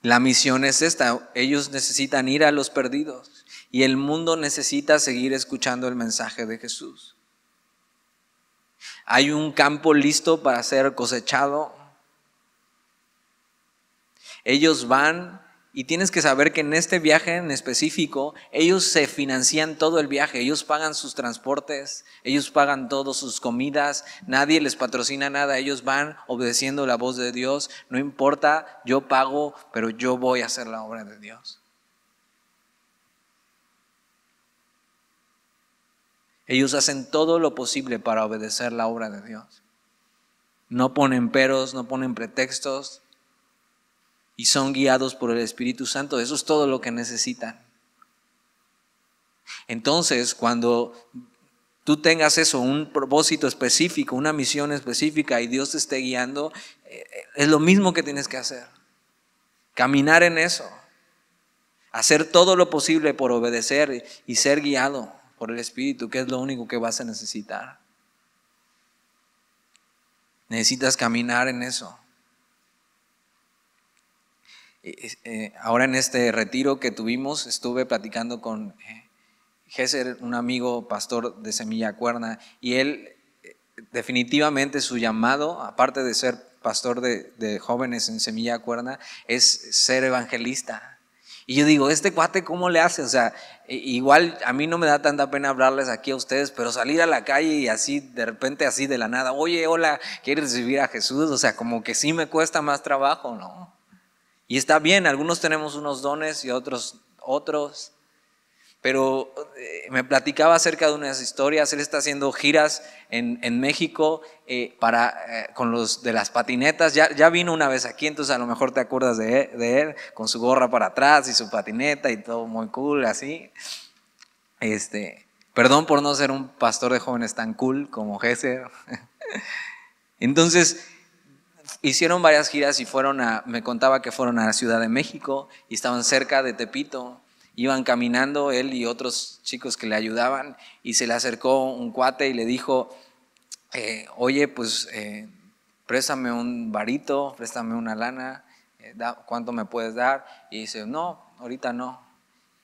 La misión es esta, ellos necesitan ir a los perdidos y el mundo necesita seguir escuchando el mensaje de Jesús. Hay un campo listo para ser cosechado, ellos van y tienes que saber que en este viaje en específico, ellos se financian todo el viaje, ellos pagan sus transportes, ellos pagan todas sus comidas, nadie les patrocina nada, ellos van obedeciendo la voz de Dios, no importa, yo pago, pero yo voy a hacer la obra de Dios. Ellos hacen todo lo posible para obedecer la obra de Dios. No ponen peros, no ponen pretextos, y son guiados por el Espíritu Santo. Eso es todo lo que necesitan. Entonces, cuando tú tengas eso, un propósito específico, una misión específica y Dios te esté guiando, eh, es lo mismo que tienes que hacer. Caminar en eso. Hacer todo lo posible por obedecer y ser guiado por el Espíritu, que es lo único que vas a necesitar. Necesitas caminar en eso. Eh, eh, ahora en este retiro que tuvimos estuve platicando con eh, Gesser, un amigo pastor de Semilla Cuerna, y él eh, definitivamente su llamado, aparte de ser pastor de, de jóvenes en Semilla Cuerna, es ser evangelista. Y yo digo, ¿este cuate cómo le hace? O sea, igual a mí no me da tanta pena hablarles aquí a ustedes, pero salir a la calle y así, de repente, así de la nada, oye, hola, ¿quieres recibir a Jesús? O sea, como que sí me cuesta más trabajo, ¿no? Y está bien, algunos tenemos unos dones y otros otros. Pero eh, me platicaba acerca de unas historias, él está haciendo giras en, México eh, para, eh, con los de las patinetas, ya, ya, vino una vez aquí, entonces a lo mejor te acuerdas de, de, él, con su gorra para atrás y su patineta y todo muy cool, así. Este, perdón por no ser un pastor de jóvenes tan cool como Jesse entonces, hicieron varias giras y fueron a, me contaba que fueron a la Ciudad de México y estaban cerca de Tepito. Iban caminando él y otros chicos que le ayudaban y se le acercó un cuate y le dijo, eh, oye, pues eh, préstame un varito, préstame una lana, eh, ¿cuánto me puedes dar? Y dice, no, ahorita no.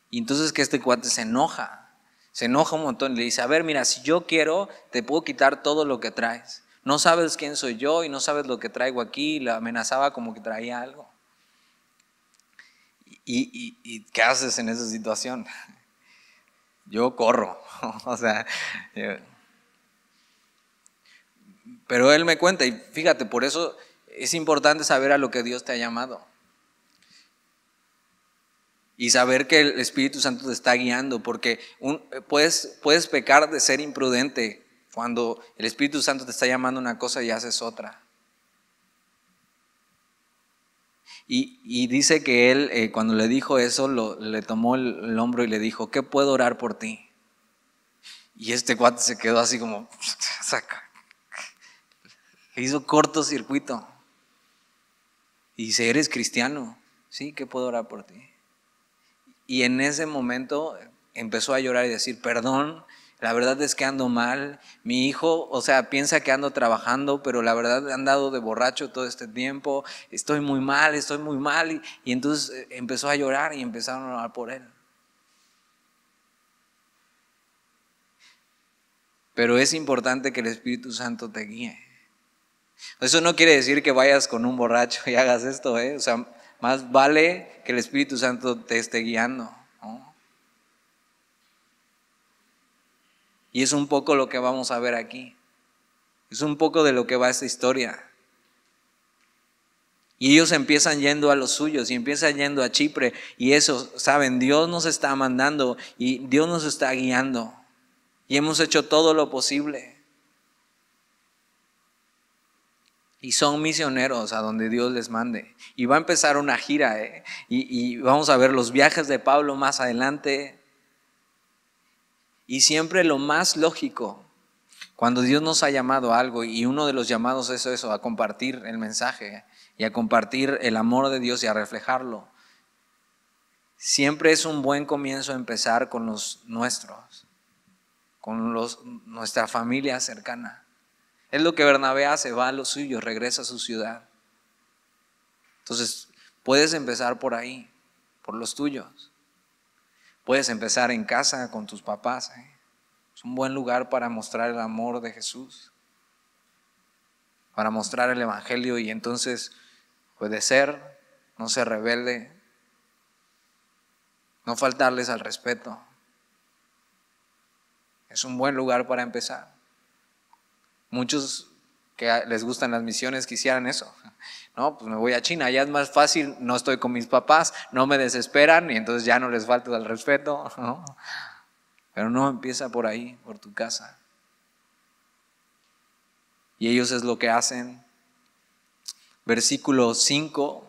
Y entonces que este cuate se enoja, se enoja un montón y le dice, a ver, mira, si yo quiero, te puedo quitar todo lo que traes no sabes quién soy yo y no sabes lo que traigo aquí, la amenazaba como que traía algo. ¿Y, qué haces en esa situación? Yo corro, pero él me cuenta y fíjate, por eso es importante saber a lo que Dios te ha llamado. Y saber que el Espíritu Santo te está guiando, porque puedes, puedes pecar de ser imprudente cuando el Espíritu Santo te está llamando una cosa y haces otra. Y, dice que él, eh, cuando le dijo eso, lo, le tomó el, hombro y le dijo, ¿qué puedo orar por ti? Y este cuate se quedó así como, saca. Le hizo circuito. Y dice, eres cristiano, ¿sí? ¿Qué puedo orar por ti? Y en ese momento empezó a llorar y decir, perdón la verdad es que ando mal, mi hijo, o sea, piensa que ando trabajando, pero la verdad he andado de borracho todo este tiempo, estoy muy mal, estoy muy mal, y, entonces eh, empezó a llorar y empezaron a orar por él. Pero es importante que el Espíritu Santo te guíe. Eso no quiere decir que vayas con un borracho y hagas esto, ¿eh? O sea, más vale que el Espíritu Santo te esté guiando. Y es un poco lo que vamos a ver aquí. Es un poco de lo que va esta historia. Y ellos empiezan yendo a los suyos y empiezan yendo a Chipre. Y eso, saben, Dios nos está mandando y Dios nos está guiando. Y hemos hecho todo lo posible. Y son misioneros a donde Dios les mande. Y va a empezar una gira. ¿eh? Y, y vamos a ver los viajes de Pablo más adelante. Y siempre lo más lógico, cuando Dios nos ha llamado a algo, y uno de los llamados es eso, a compartir el mensaje y a compartir el amor de Dios y a reflejarlo, siempre es un buen comienzo empezar con los nuestros, con nuestra familia cercana. Es lo que Bernabé hace, va a los suyos, regresa a su ciudad. Entonces, puedes empezar por ahí, por los tuyos. Puedes empezar en casa con tus papás. ¿eh? Es un buen lugar para mostrar el amor de Jesús, para mostrar el Evangelio y entonces puede ser, no se rebelde, no faltarles al respeto. Es un buen lugar para empezar. Muchos que les gustan las misiones, quisieran eso. No, pues me voy a China, ya es más fácil, no estoy con mis papás, no me desesperan y entonces ya no les falto el respeto. Pero no empieza por ahí, por tu casa. Y ellos es lo que hacen. Versículo 5.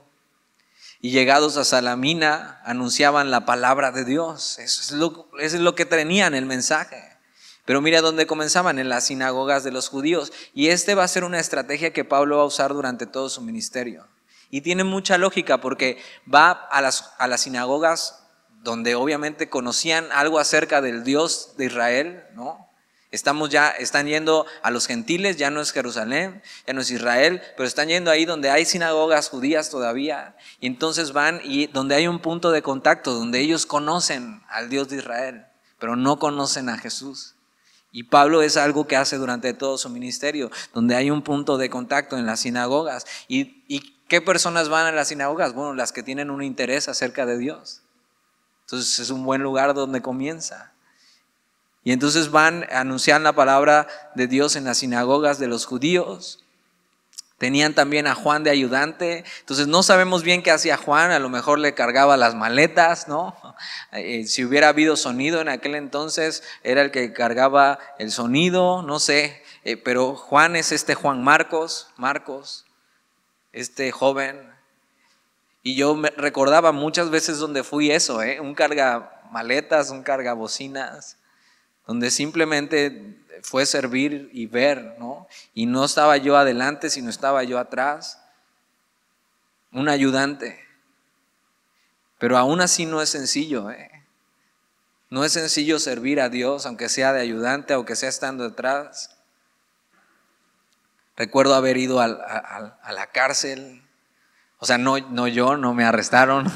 Y llegados a Salamina anunciaban la palabra de Dios. Eso es lo, eso es lo que tenían el mensaje. Pero mira dónde comenzaban, en las sinagogas de los judíos. Y este va a ser una estrategia que Pablo va a usar durante todo su ministerio. Y tiene mucha lógica porque va a las, a las sinagogas donde obviamente conocían algo acerca del Dios de Israel, ¿no? Estamos ya, están yendo a los gentiles, ya no es Jerusalén, ya no es Israel, pero están yendo ahí donde hay sinagogas judías todavía. Y entonces van y donde hay un punto de contacto, donde ellos conocen al Dios de Israel, pero no conocen a Jesús. Y Pablo es algo que hace durante todo su ministerio, donde hay un punto de contacto en las sinagogas. ¿Y, qué personas van a las sinagogas? Bueno, las que tienen un interés acerca de Dios. Entonces es un buen lugar donde comienza. Y entonces van a anunciar la palabra de Dios en las sinagogas de los judíos Tenían también a Juan de ayudante, entonces no sabemos bien qué hacía Juan, a lo mejor le cargaba las maletas, ¿no? Eh, eh, si hubiera habido sonido en aquel entonces, era el que cargaba el sonido, no sé, eh, pero Juan es este Juan Marcos, Marcos, este joven. Y yo me recordaba muchas veces donde fui eso, ¿eh? un carga maletas, un carga bocinas, donde simplemente fue servir y ver, ¿no? Y no estaba yo adelante, sino estaba yo atrás, un ayudante. Pero aún así no es sencillo, ¿eh? No es sencillo servir a Dios, aunque sea de ayudante, aunque sea estando detrás Recuerdo haber ido a, la cárcel, o sea, no, no yo, no me arrestaron,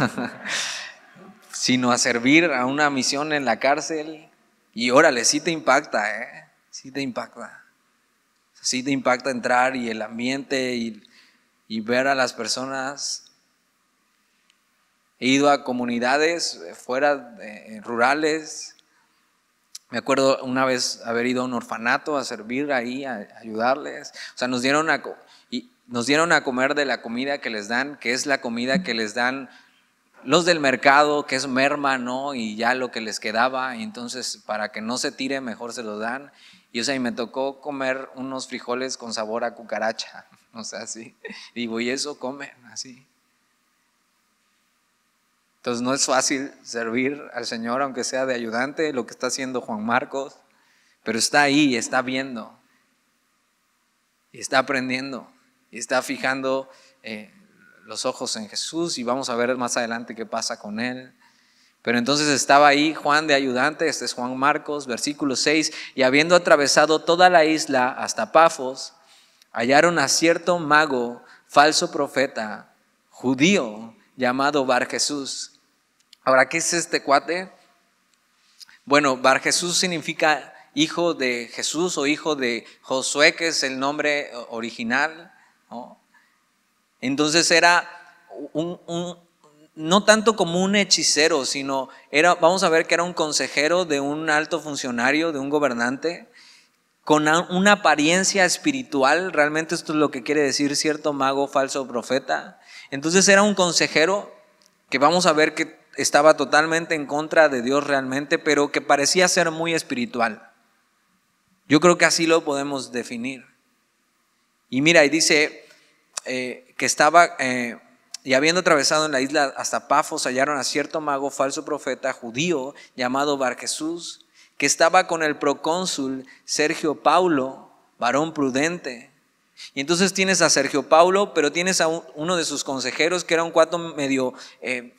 sino a servir a una misión en la cárcel. Y órale, sí te impacta, ¿eh? sí te impacta. Sí te impacta entrar y el ambiente y, y ver a las personas. He ido a comunidades eh, fuera, eh, rurales. Me acuerdo una vez haber ido a un orfanato a servir ahí, a, ayudarles. O sea, nos dieron a, y nos dieron a comer de la comida que les dan, que es la comida que les dan los del mercado, que es merma, ¿no? Y ya lo que les quedaba, entonces para que no se tire, mejor se lo dan. Y o sea, y me tocó comer unos frijoles con sabor a cucaracha, o sea, así. Digo, y eso comen, así. Entonces no es fácil servir al Señor, aunque sea de ayudante, lo que está haciendo Juan Marcos, pero está ahí, está viendo, y está aprendiendo, y está fijando eh, los ojos en Jesús, y vamos a ver más adelante qué pasa con él. Pero entonces estaba ahí Juan de ayudante, este es Juan Marcos, versículo 6, y habiendo atravesado toda la isla hasta Pafos, hallaron a cierto mago, falso profeta, judío, llamado Bar Jesús. Ahora, ¿qué es este cuate? Bueno, Bar Jesús significa hijo de Jesús o hijo de Josué, que es el nombre original. Entonces era un no tanto como un hechicero, sino era, vamos a ver que era un consejero de un alto funcionario, de un gobernante, con una apariencia espiritual, realmente esto es lo que quiere decir cierto mago, falso profeta. Entonces era un consejero que vamos a ver que estaba totalmente en contra de Dios realmente, pero que parecía ser muy espiritual. Yo creo que así lo podemos definir. Y mira, y dice eh, que estaba... Eh, y habiendo atravesado en la isla hasta Pafos, hallaron a cierto mago falso profeta judío llamado Bar Jesús, que estaba con el procónsul Sergio Paulo, varón prudente. Y entonces tienes a Sergio Paulo, pero tienes a uno de sus consejeros que era un cuatro medio eh,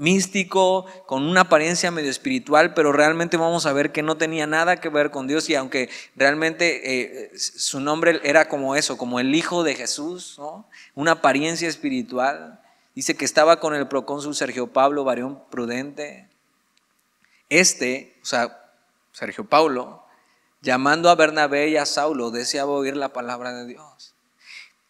místico, con una apariencia medio espiritual, pero realmente vamos a ver que no tenía nada que ver con Dios y aunque realmente eh, su nombre era como eso, como el Hijo de Jesús, una apariencia espiritual, dice que estaba con el procónsul Sergio Pablo, varón prudente. Este, o sea, Sergio Pablo, llamando a Bernabé y a Saulo, deseaba oír la palabra de Dios.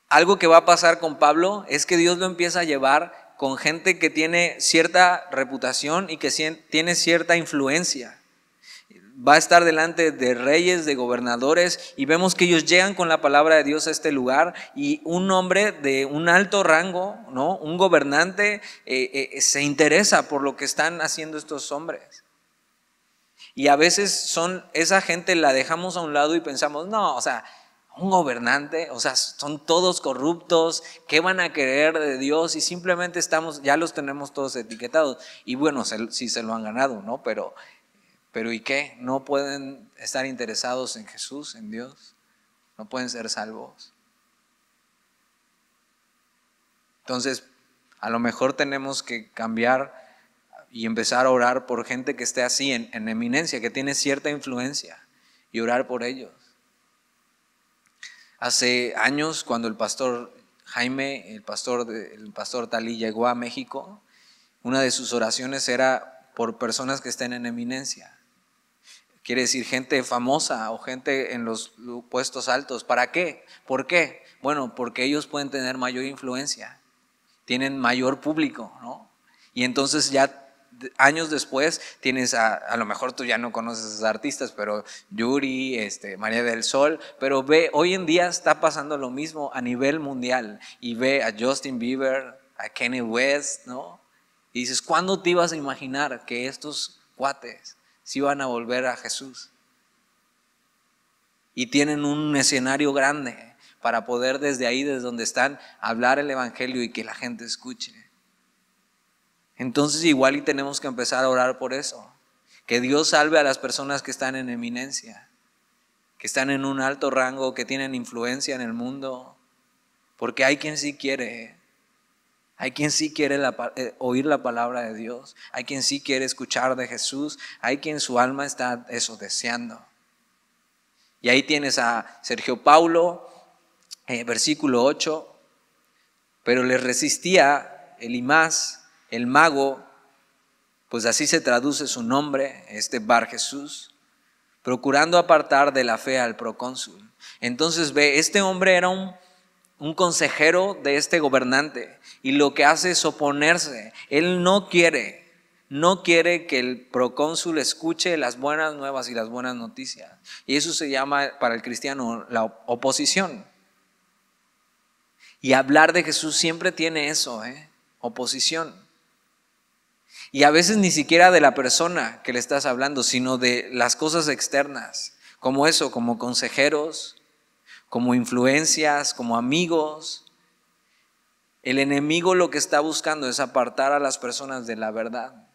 Algo que va a pasar con Pablo es que Dios lo empieza a llevar con gente que tiene cierta reputación y que tiene cierta influencia. Va a estar delante de reyes, de gobernadores, y vemos que ellos llegan con la palabra de Dios a este lugar y un hombre de un alto rango, ¿no? un gobernante, eh, eh, se interesa por lo que están haciendo estos hombres. Y a veces son esa gente la dejamos a un lado y pensamos, no, o sea, un gobernante, o sea, son todos corruptos, ¿qué van a querer de Dios? Y simplemente estamos, ya los tenemos todos etiquetados. Y bueno, si se lo han ganado, ¿no? Pero, pero ¿y qué? ¿No pueden estar interesados en Jesús, en Dios? ¿No pueden ser salvos? Entonces, a lo mejor tenemos que cambiar y empezar a orar por gente que esté así en eminencia, que tiene cierta influencia, y orar por ellos. Hace años, cuando el pastor Jaime, el pastor, el pastor Talí llegó a México, una de sus oraciones era por personas que estén en eminencia. Quiere decir gente famosa o gente en los puestos altos. ¿Para qué? ¿Por qué? Bueno, porque ellos pueden tener mayor influencia, tienen mayor público, ¿no? Y entonces ya años después tienes a, a lo mejor tú ya no conoces a esos artistas, pero Yuri, este, María del Sol, pero ve, hoy en día está pasando lo mismo a nivel mundial y ve a Justin Bieber, a Kanye West, ¿no? Y dices, ¿cuándo te ibas a imaginar que estos cuates se iban a volver a Jesús? Y tienen un escenario grande para poder desde ahí, desde donde están, hablar el Evangelio y que la gente escuche. Entonces igual y tenemos que empezar a orar por eso. Que Dios salve a las personas que están en eminencia, que están en un alto rango, que tienen influencia en el mundo. Porque hay quien sí quiere, hay quien sí quiere eh, oír la palabra de Dios, hay quien sí quiere escuchar de Jesús, hay quien su alma está eso deseando. Y ahí tienes a Sergio Paulo, eh, versículo 8, pero le resistía el imás el mago, pues así se traduce su nombre, este Bar Jesús, procurando apartar de la fe al procónsul. Entonces ve, este hombre era un, consejero de este gobernante y lo que hace es oponerse. Él no quiere, no quiere que el procónsul escuche las buenas nuevas y las buenas noticias. Y eso se llama para el cristiano la oposición. Y hablar de Jesús siempre tiene eso, ¿eh? oposición. Y a veces ni siquiera de la persona que le estás hablando, sino de las cosas externas, como eso, como consejeros, como influencias, como amigos. El enemigo lo que está buscando es apartar a las personas de la verdad.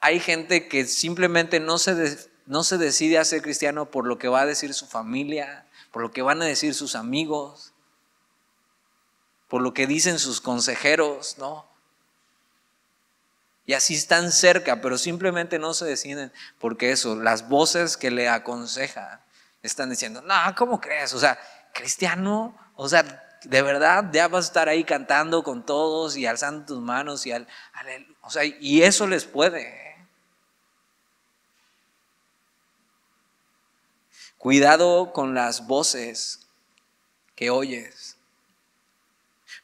Hay gente que simplemente no se, no se decide a ser cristiano por lo que va a decir su familia, por lo que van a decir sus amigos, por lo que dicen sus consejeros, ¿no? Y así están cerca, pero simplemente no se deciden porque eso, las voces que le aconsejan están diciendo, no, ¿cómo crees? O sea, cristiano, o sea, de verdad ya vas a estar ahí cantando con todos y alzando tus manos y al, o sea, y eso les puede. ¿eh? Cuidado con las voces que oyes,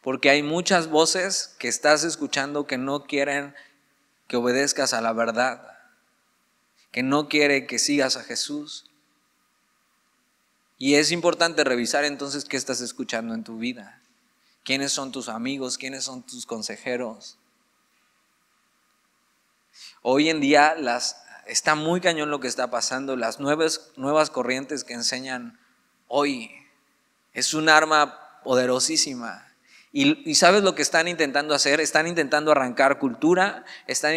porque hay muchas voces que estás escuchando que no quieren que obedezcas a la verdad, que no quiere que sigas a Jesús. Y es importante revisar entonces qué estás escuchando en tu vida, quiénes son tus amigos, quiénes son tus consejeros. Hoy en día las, está muy cañón lo que está pasando, las nuevas, nuevas corrientes que enseñan hoy. Es un arma poderosísima y, sabes lo que están intentando hacer? Están intentando arrancar cultura, están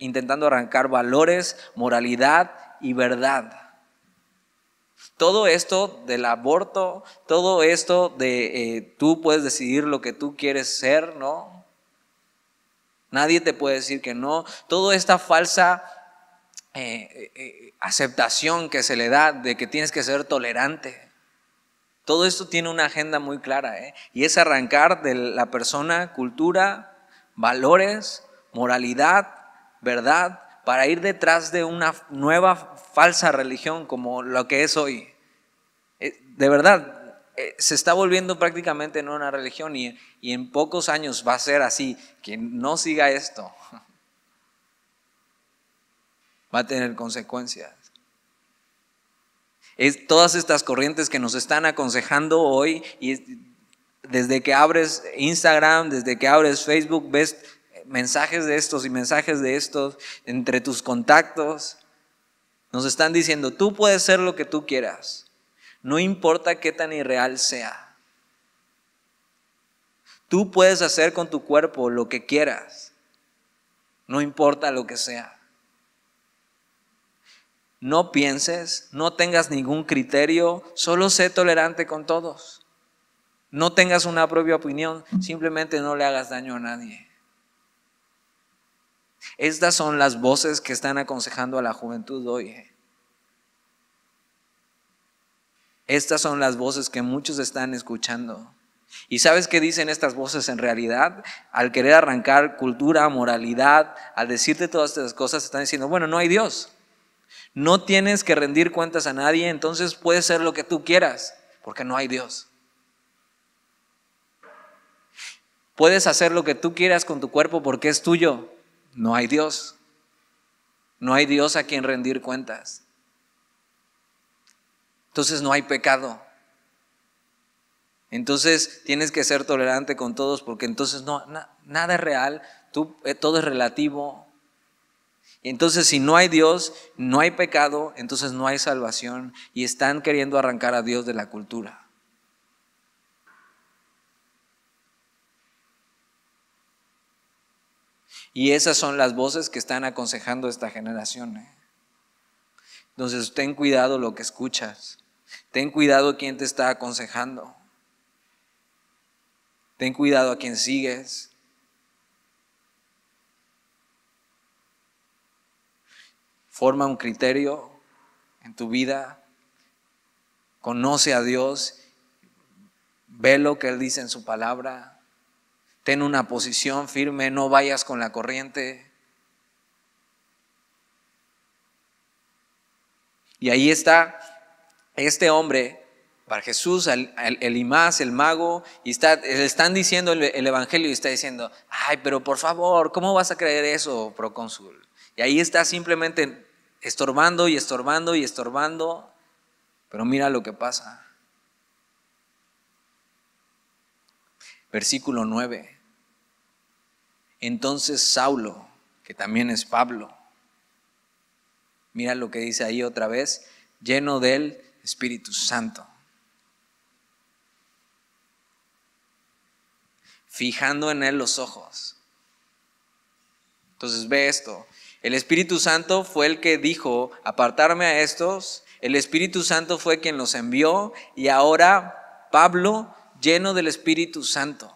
intentando arrancar valores, moralidad y verdad. Todo esto del aborto, todo esto de eh, tú puedes decidir lo que tú quieres ser, ¿no? Nadie te puede decir que no. Toda esta falsa eh, eh, aceptación que se le da de que tienes que ser tolerante todo esto tiene una agenda muy clara ¿eh? y es arrancar de la persona cultura, valores, moralidad, verdad, para ir detrás de una nueva falsa religión como lo que es hoy. Eh, de verdad, eh, se está volviendo prácticamente no una religión y, y en pocos años va a ser así, que no siga esto. Va a tener consecuencias todas estas corrientes que nos están aconsejando hoy y desde que abres Instagram, desde que abres Facebook, ves mensajes de estos y mensajes de estos entre tus contactos. Nos están diciendo, tú puedes ser lo que tú quieras, no importa qué tan irreal sea. Tú puedes hacer con tu cuerpo lo que quieras, no importa lo que sea no pienses, no tengas ningún criterio, solo sé tolerante con todos. No tengas una propia opinión, simplemente no le hagas daño a nadie. Estas son las voces que están aconsejando a la juventud hoy. Eh. Estas son las voces que muchos están escuchando. ¿Y sabes qué dicen estas voces en realidad? Al querer arrancar cultura, moralidad, al decirte todas estas cosas, están diciendo, bueno, no hay Dios. No tienes que rendir cuentas a nadie, entonces puedes ser lo que tú quieras, porque no hay Dios. Puedes hacer lo que tú quieras con tu cuerpo porque es tuyo. No hay Dios. No hay Dios a quien rendir cuentas. Entonces no hay pecado. Entonces tienes que ser tolerante con todos porque entonces no, nada es real, eh, todo es relativo. Entonces, si no hay Dios, no hay pecado, entonces no hay salvación y están queriendo arrancar a Dios de la cultura. Y esas son las voces que están aconsejando a esta generación. ¿eh? Entonces, ten cuidado lo que escuchas. Ten cuidado quién te está aconsejando. Ten cuidado a quien sigues. forma un criterio en tu vida, conoce a Dios, ve lo que Él dice en su palabra, ten una posición firme, no vayas con la corriente. Y ahí está este hombre, para Jesús, el, el, el imás, el mago, y está, le están diciendo el, Evangelio y está diciendo, ay, pero por favor, ¿cómo vas a creer eso, procónsul? Y ahí está simplemente estorbando y estorbando y estorbando, pero mira lo que pasa. Versículo 9. Entonces Saulo, que también es Pablo, mira lo que dice ahí otra vez, lleno del Espíritu Santo. Fijando en él los ojos. Entonces ve esto, el Espíritu Santo fue el que dijo, apartarme a estos. El Espíritu Santo fue quien los envió y ahora Pablo, lleno del Espíritu Santo.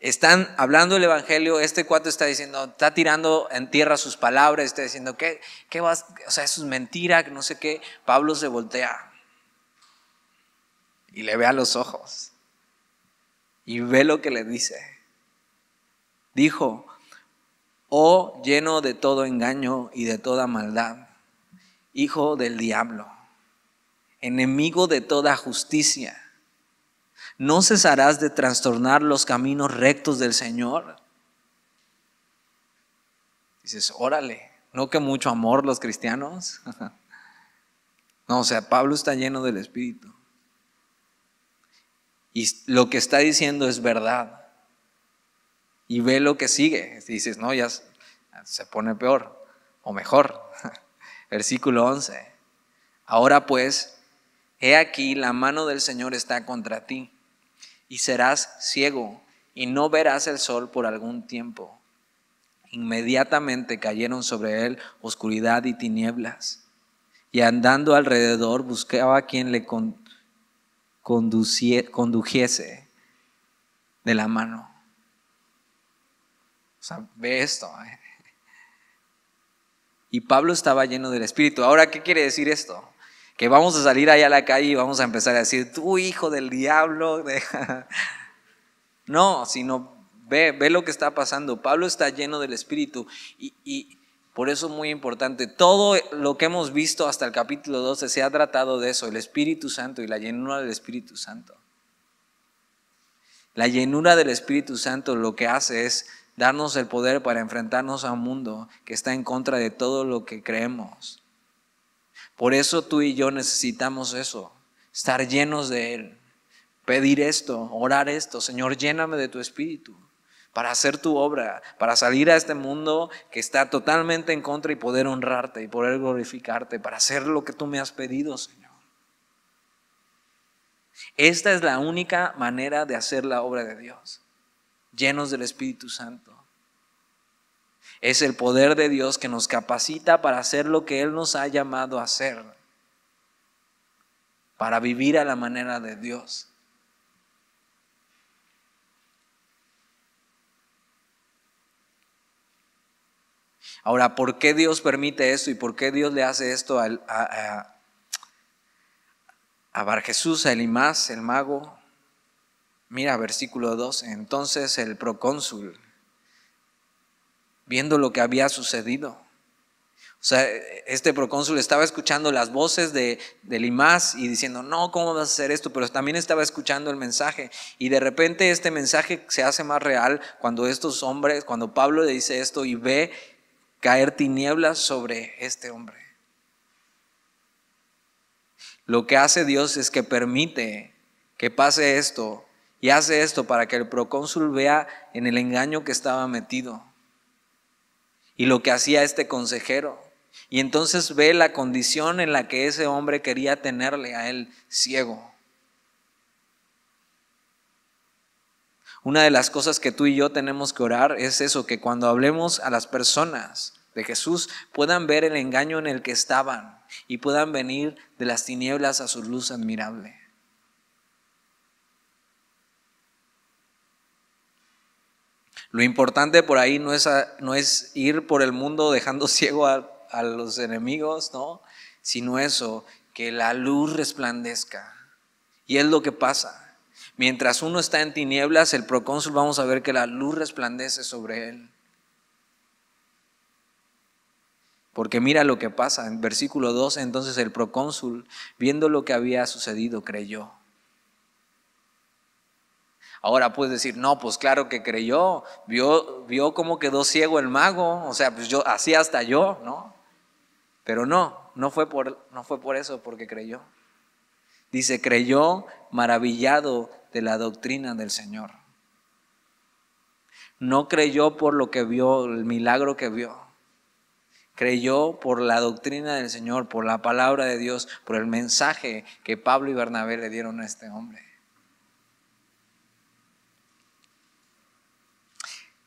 Están hablando el Evangelio, este cuate está diciendo, está tirando en tierra sus palabras, está diciendo, que, vas? O sea, eso es mentira, no sé qué. Pablo se voltea y le ve a los ojos y ve lo que le dice. Dijo, oh lleno de todo engaño y de toda maldad, hijo del diablo, enemigo de toda justicia. ¿No cesarás de trastornar los caminos rectos del Señor? Dices, órale, no que mucho amor los cristianos. no, o sea, Pablo está lleno del Espíritu. Y lo que está diciendo es verdad y ve lo que sigue. dices, no, ya se pone peor o mejor. Versículo 11. Ahora pues, he aquí, la mano del Señor está contra ti, y serás ciego, y no verás el sol por algún tiempo. Inmediatamente cayeron sobre él oscuridad y tinieblas, y andando alrededor buscaba a quien le condujese de la mano. O sea, ve esto. ¿eh? Y Pablo estaba lleno del Espíritu. Ahora, ¿qué quiere decir esto? Que vamos a salir ahí a la calle y vamos a empezar a decir, tú hijo del diablo. No, sino ve, ve lo que está pasando. Pablo está lleno del Espíritu y, y por eso es muy importante. Todo lo que hemos visto hasta el capítulo 12 se ha tratado de eso, el Espíritu Santo y la llenura del Espíritu Santo. La llenura del Espíritu Santo lo que hace es darnos el poder para enfrentarnos a un mundo que está en contra de todo lo que creemos. Por eso tú y yo necesitamos eso, estar llenos de Él, pedir esto, orar esto, Señor, lléname de tu espíritu para hacer tu obra, para salir a este mundo que está totalmente en contra y poder honrarte y poder glorificarte, para hacer lo que tú me has pedido, Señor. Esta es la única manera de hacer la obra de Dios llenos del Espíritu Santo. Es el poder de Dios que nos capacita para hacer lo que Él nos ha llamado a hacer, para vivir a la manera de Dios. Ahora, ¿por qué Dios permite esto y por qué Dios le hace esto a, Bar Jesús, a Elimás, el mago, Mira versículo 12. Entonces el procónsul, viendo lo que había sucedido, o sea, este procónsul estaba escuchando las voces de, de y diciendo, no, ¿cómo vas a hacer esto? Pero también estaba escuchando el mensaje. Y de repente este mensaje se hace más real cuando estos hombres, cuando Pablo le dice esto y ve caer tinieblas sobre este hombre. Lo que hace Dios es que permite que pase esto y hace esto para que el procónsul vea en el engaño que estaba metido y lo que hacía este consejero. Y entonces ve la condición en la que ese hombre quería tenerle a él ciego. Una de las cosas que tú y yo tenemos que orar es eso, que cuando hablemos a las personas de Jesús puedan ver el engaño en el que estaban y puedan venir de las tinieblas a su luz admirable. Lo importante por ahí no es, no es ir por el mundo dejando ciego a, los enemigos, ¿no? Sino eso, que la luz resplandezca. Y es lo que pasa. Mientras uno está en tinieblas, el procónsul vamos a ver que la luz resplandece sobre él. Porque mira lo que pasa en versículo 2, entonces el procónsul, viendo lo que había sucedido, creyó. Ahora puedes decir, no, pues claro que creyó, vio, vio cómo quedó ciego el mago, o sea, pues yo, así hasta yo, ¿no? Pero no, no fue por, no fue por eso, porque creyó. Dice, creyó maravillado de la doctrina del Señor. No creyó por lo que vio, el milagro que vio. Creyó por la doctrina del Señor, por la palabra de Dios, por el mensaje que Pablo y Bernabé le dieron a este hombre.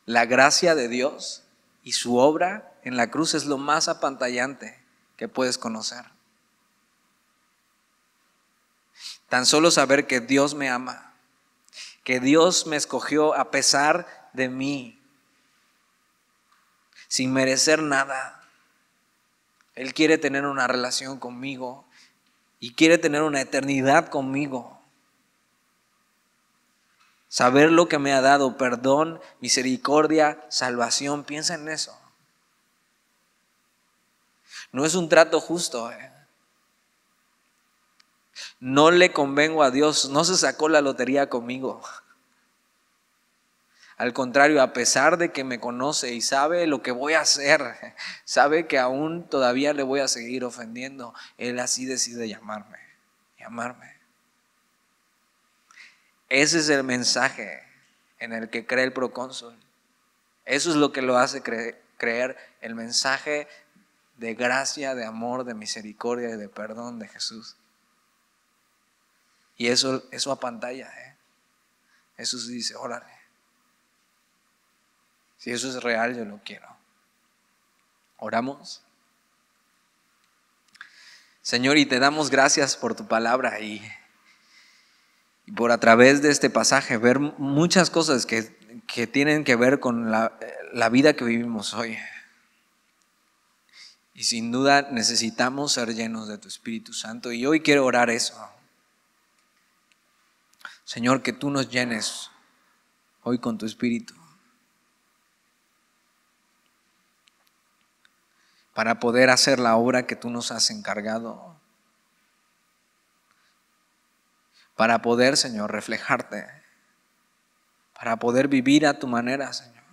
La gracia de Dios y su obra en la cruz es lo más apantallante que puedes conocer. Tan solo saber que Dios me ama, que Dios me escogió a pesar de mí, sin merecer nada. Él quiere tener una relación conmigo y quiere tener una eternidad conmigo saber lo que me ha dado, perdón, misericordia, salvación. Piensa en eso. No es un trato justo. Eh. No le convengo a Dios, no se sacó la lotería conmigo. Al contrario, a pesar de que me conoce y sabe lo que voy a hacer, sabe que aún todavía le voy a seguir ofendiendo, Él así decide llamarme, llamarme. Ese es el mensaje en el que cree el procónsul. Eso es lo que lo hace creer, el mensaje de gracia, de amor, de misericordia y de perdón de Jesús. Y eso, eso a pantalla, eso ¿eh? Jesús dice, órale. Si eso es real, yo lo quiero. Oramos. Señor, y te damos gracias por tu palabra y y por a través de este pasaje ver muchas cosas que, tienen que ver con la, la vida que vivimos hoy. Y sin duda necesitamos ser llenos de tu Espíritu Santo. Y hoy quiero orar eso. Señor, que tú nos llenes hoy con tu Espíritu. Para poder hacer la obra que tú nos has encargado. para poder, Señor, reflejarte, para poder vivir a tu manera, Señor,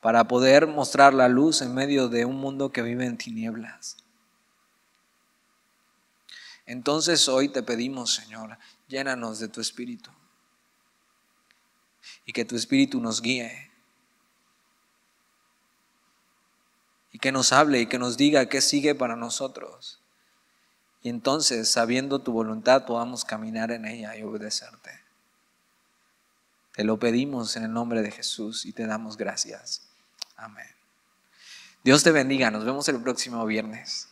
para poder mostrar la luz en medio de un mundo que vive en tinieblas. Entonces hoy te pedimos, Señor, llénanos de tu Espíritu y que tu Espíritu nos guíe y que nos hable y que nos diga qué sigue para nosotros. Y entonces, sabiendo tu voluntad, podamos caminar en ella y obedecerte. Te lo pedimos en el nombre de Jesús y te damos gracias. Amén. Dios te bendiga. Nos vemos el próximo viernes.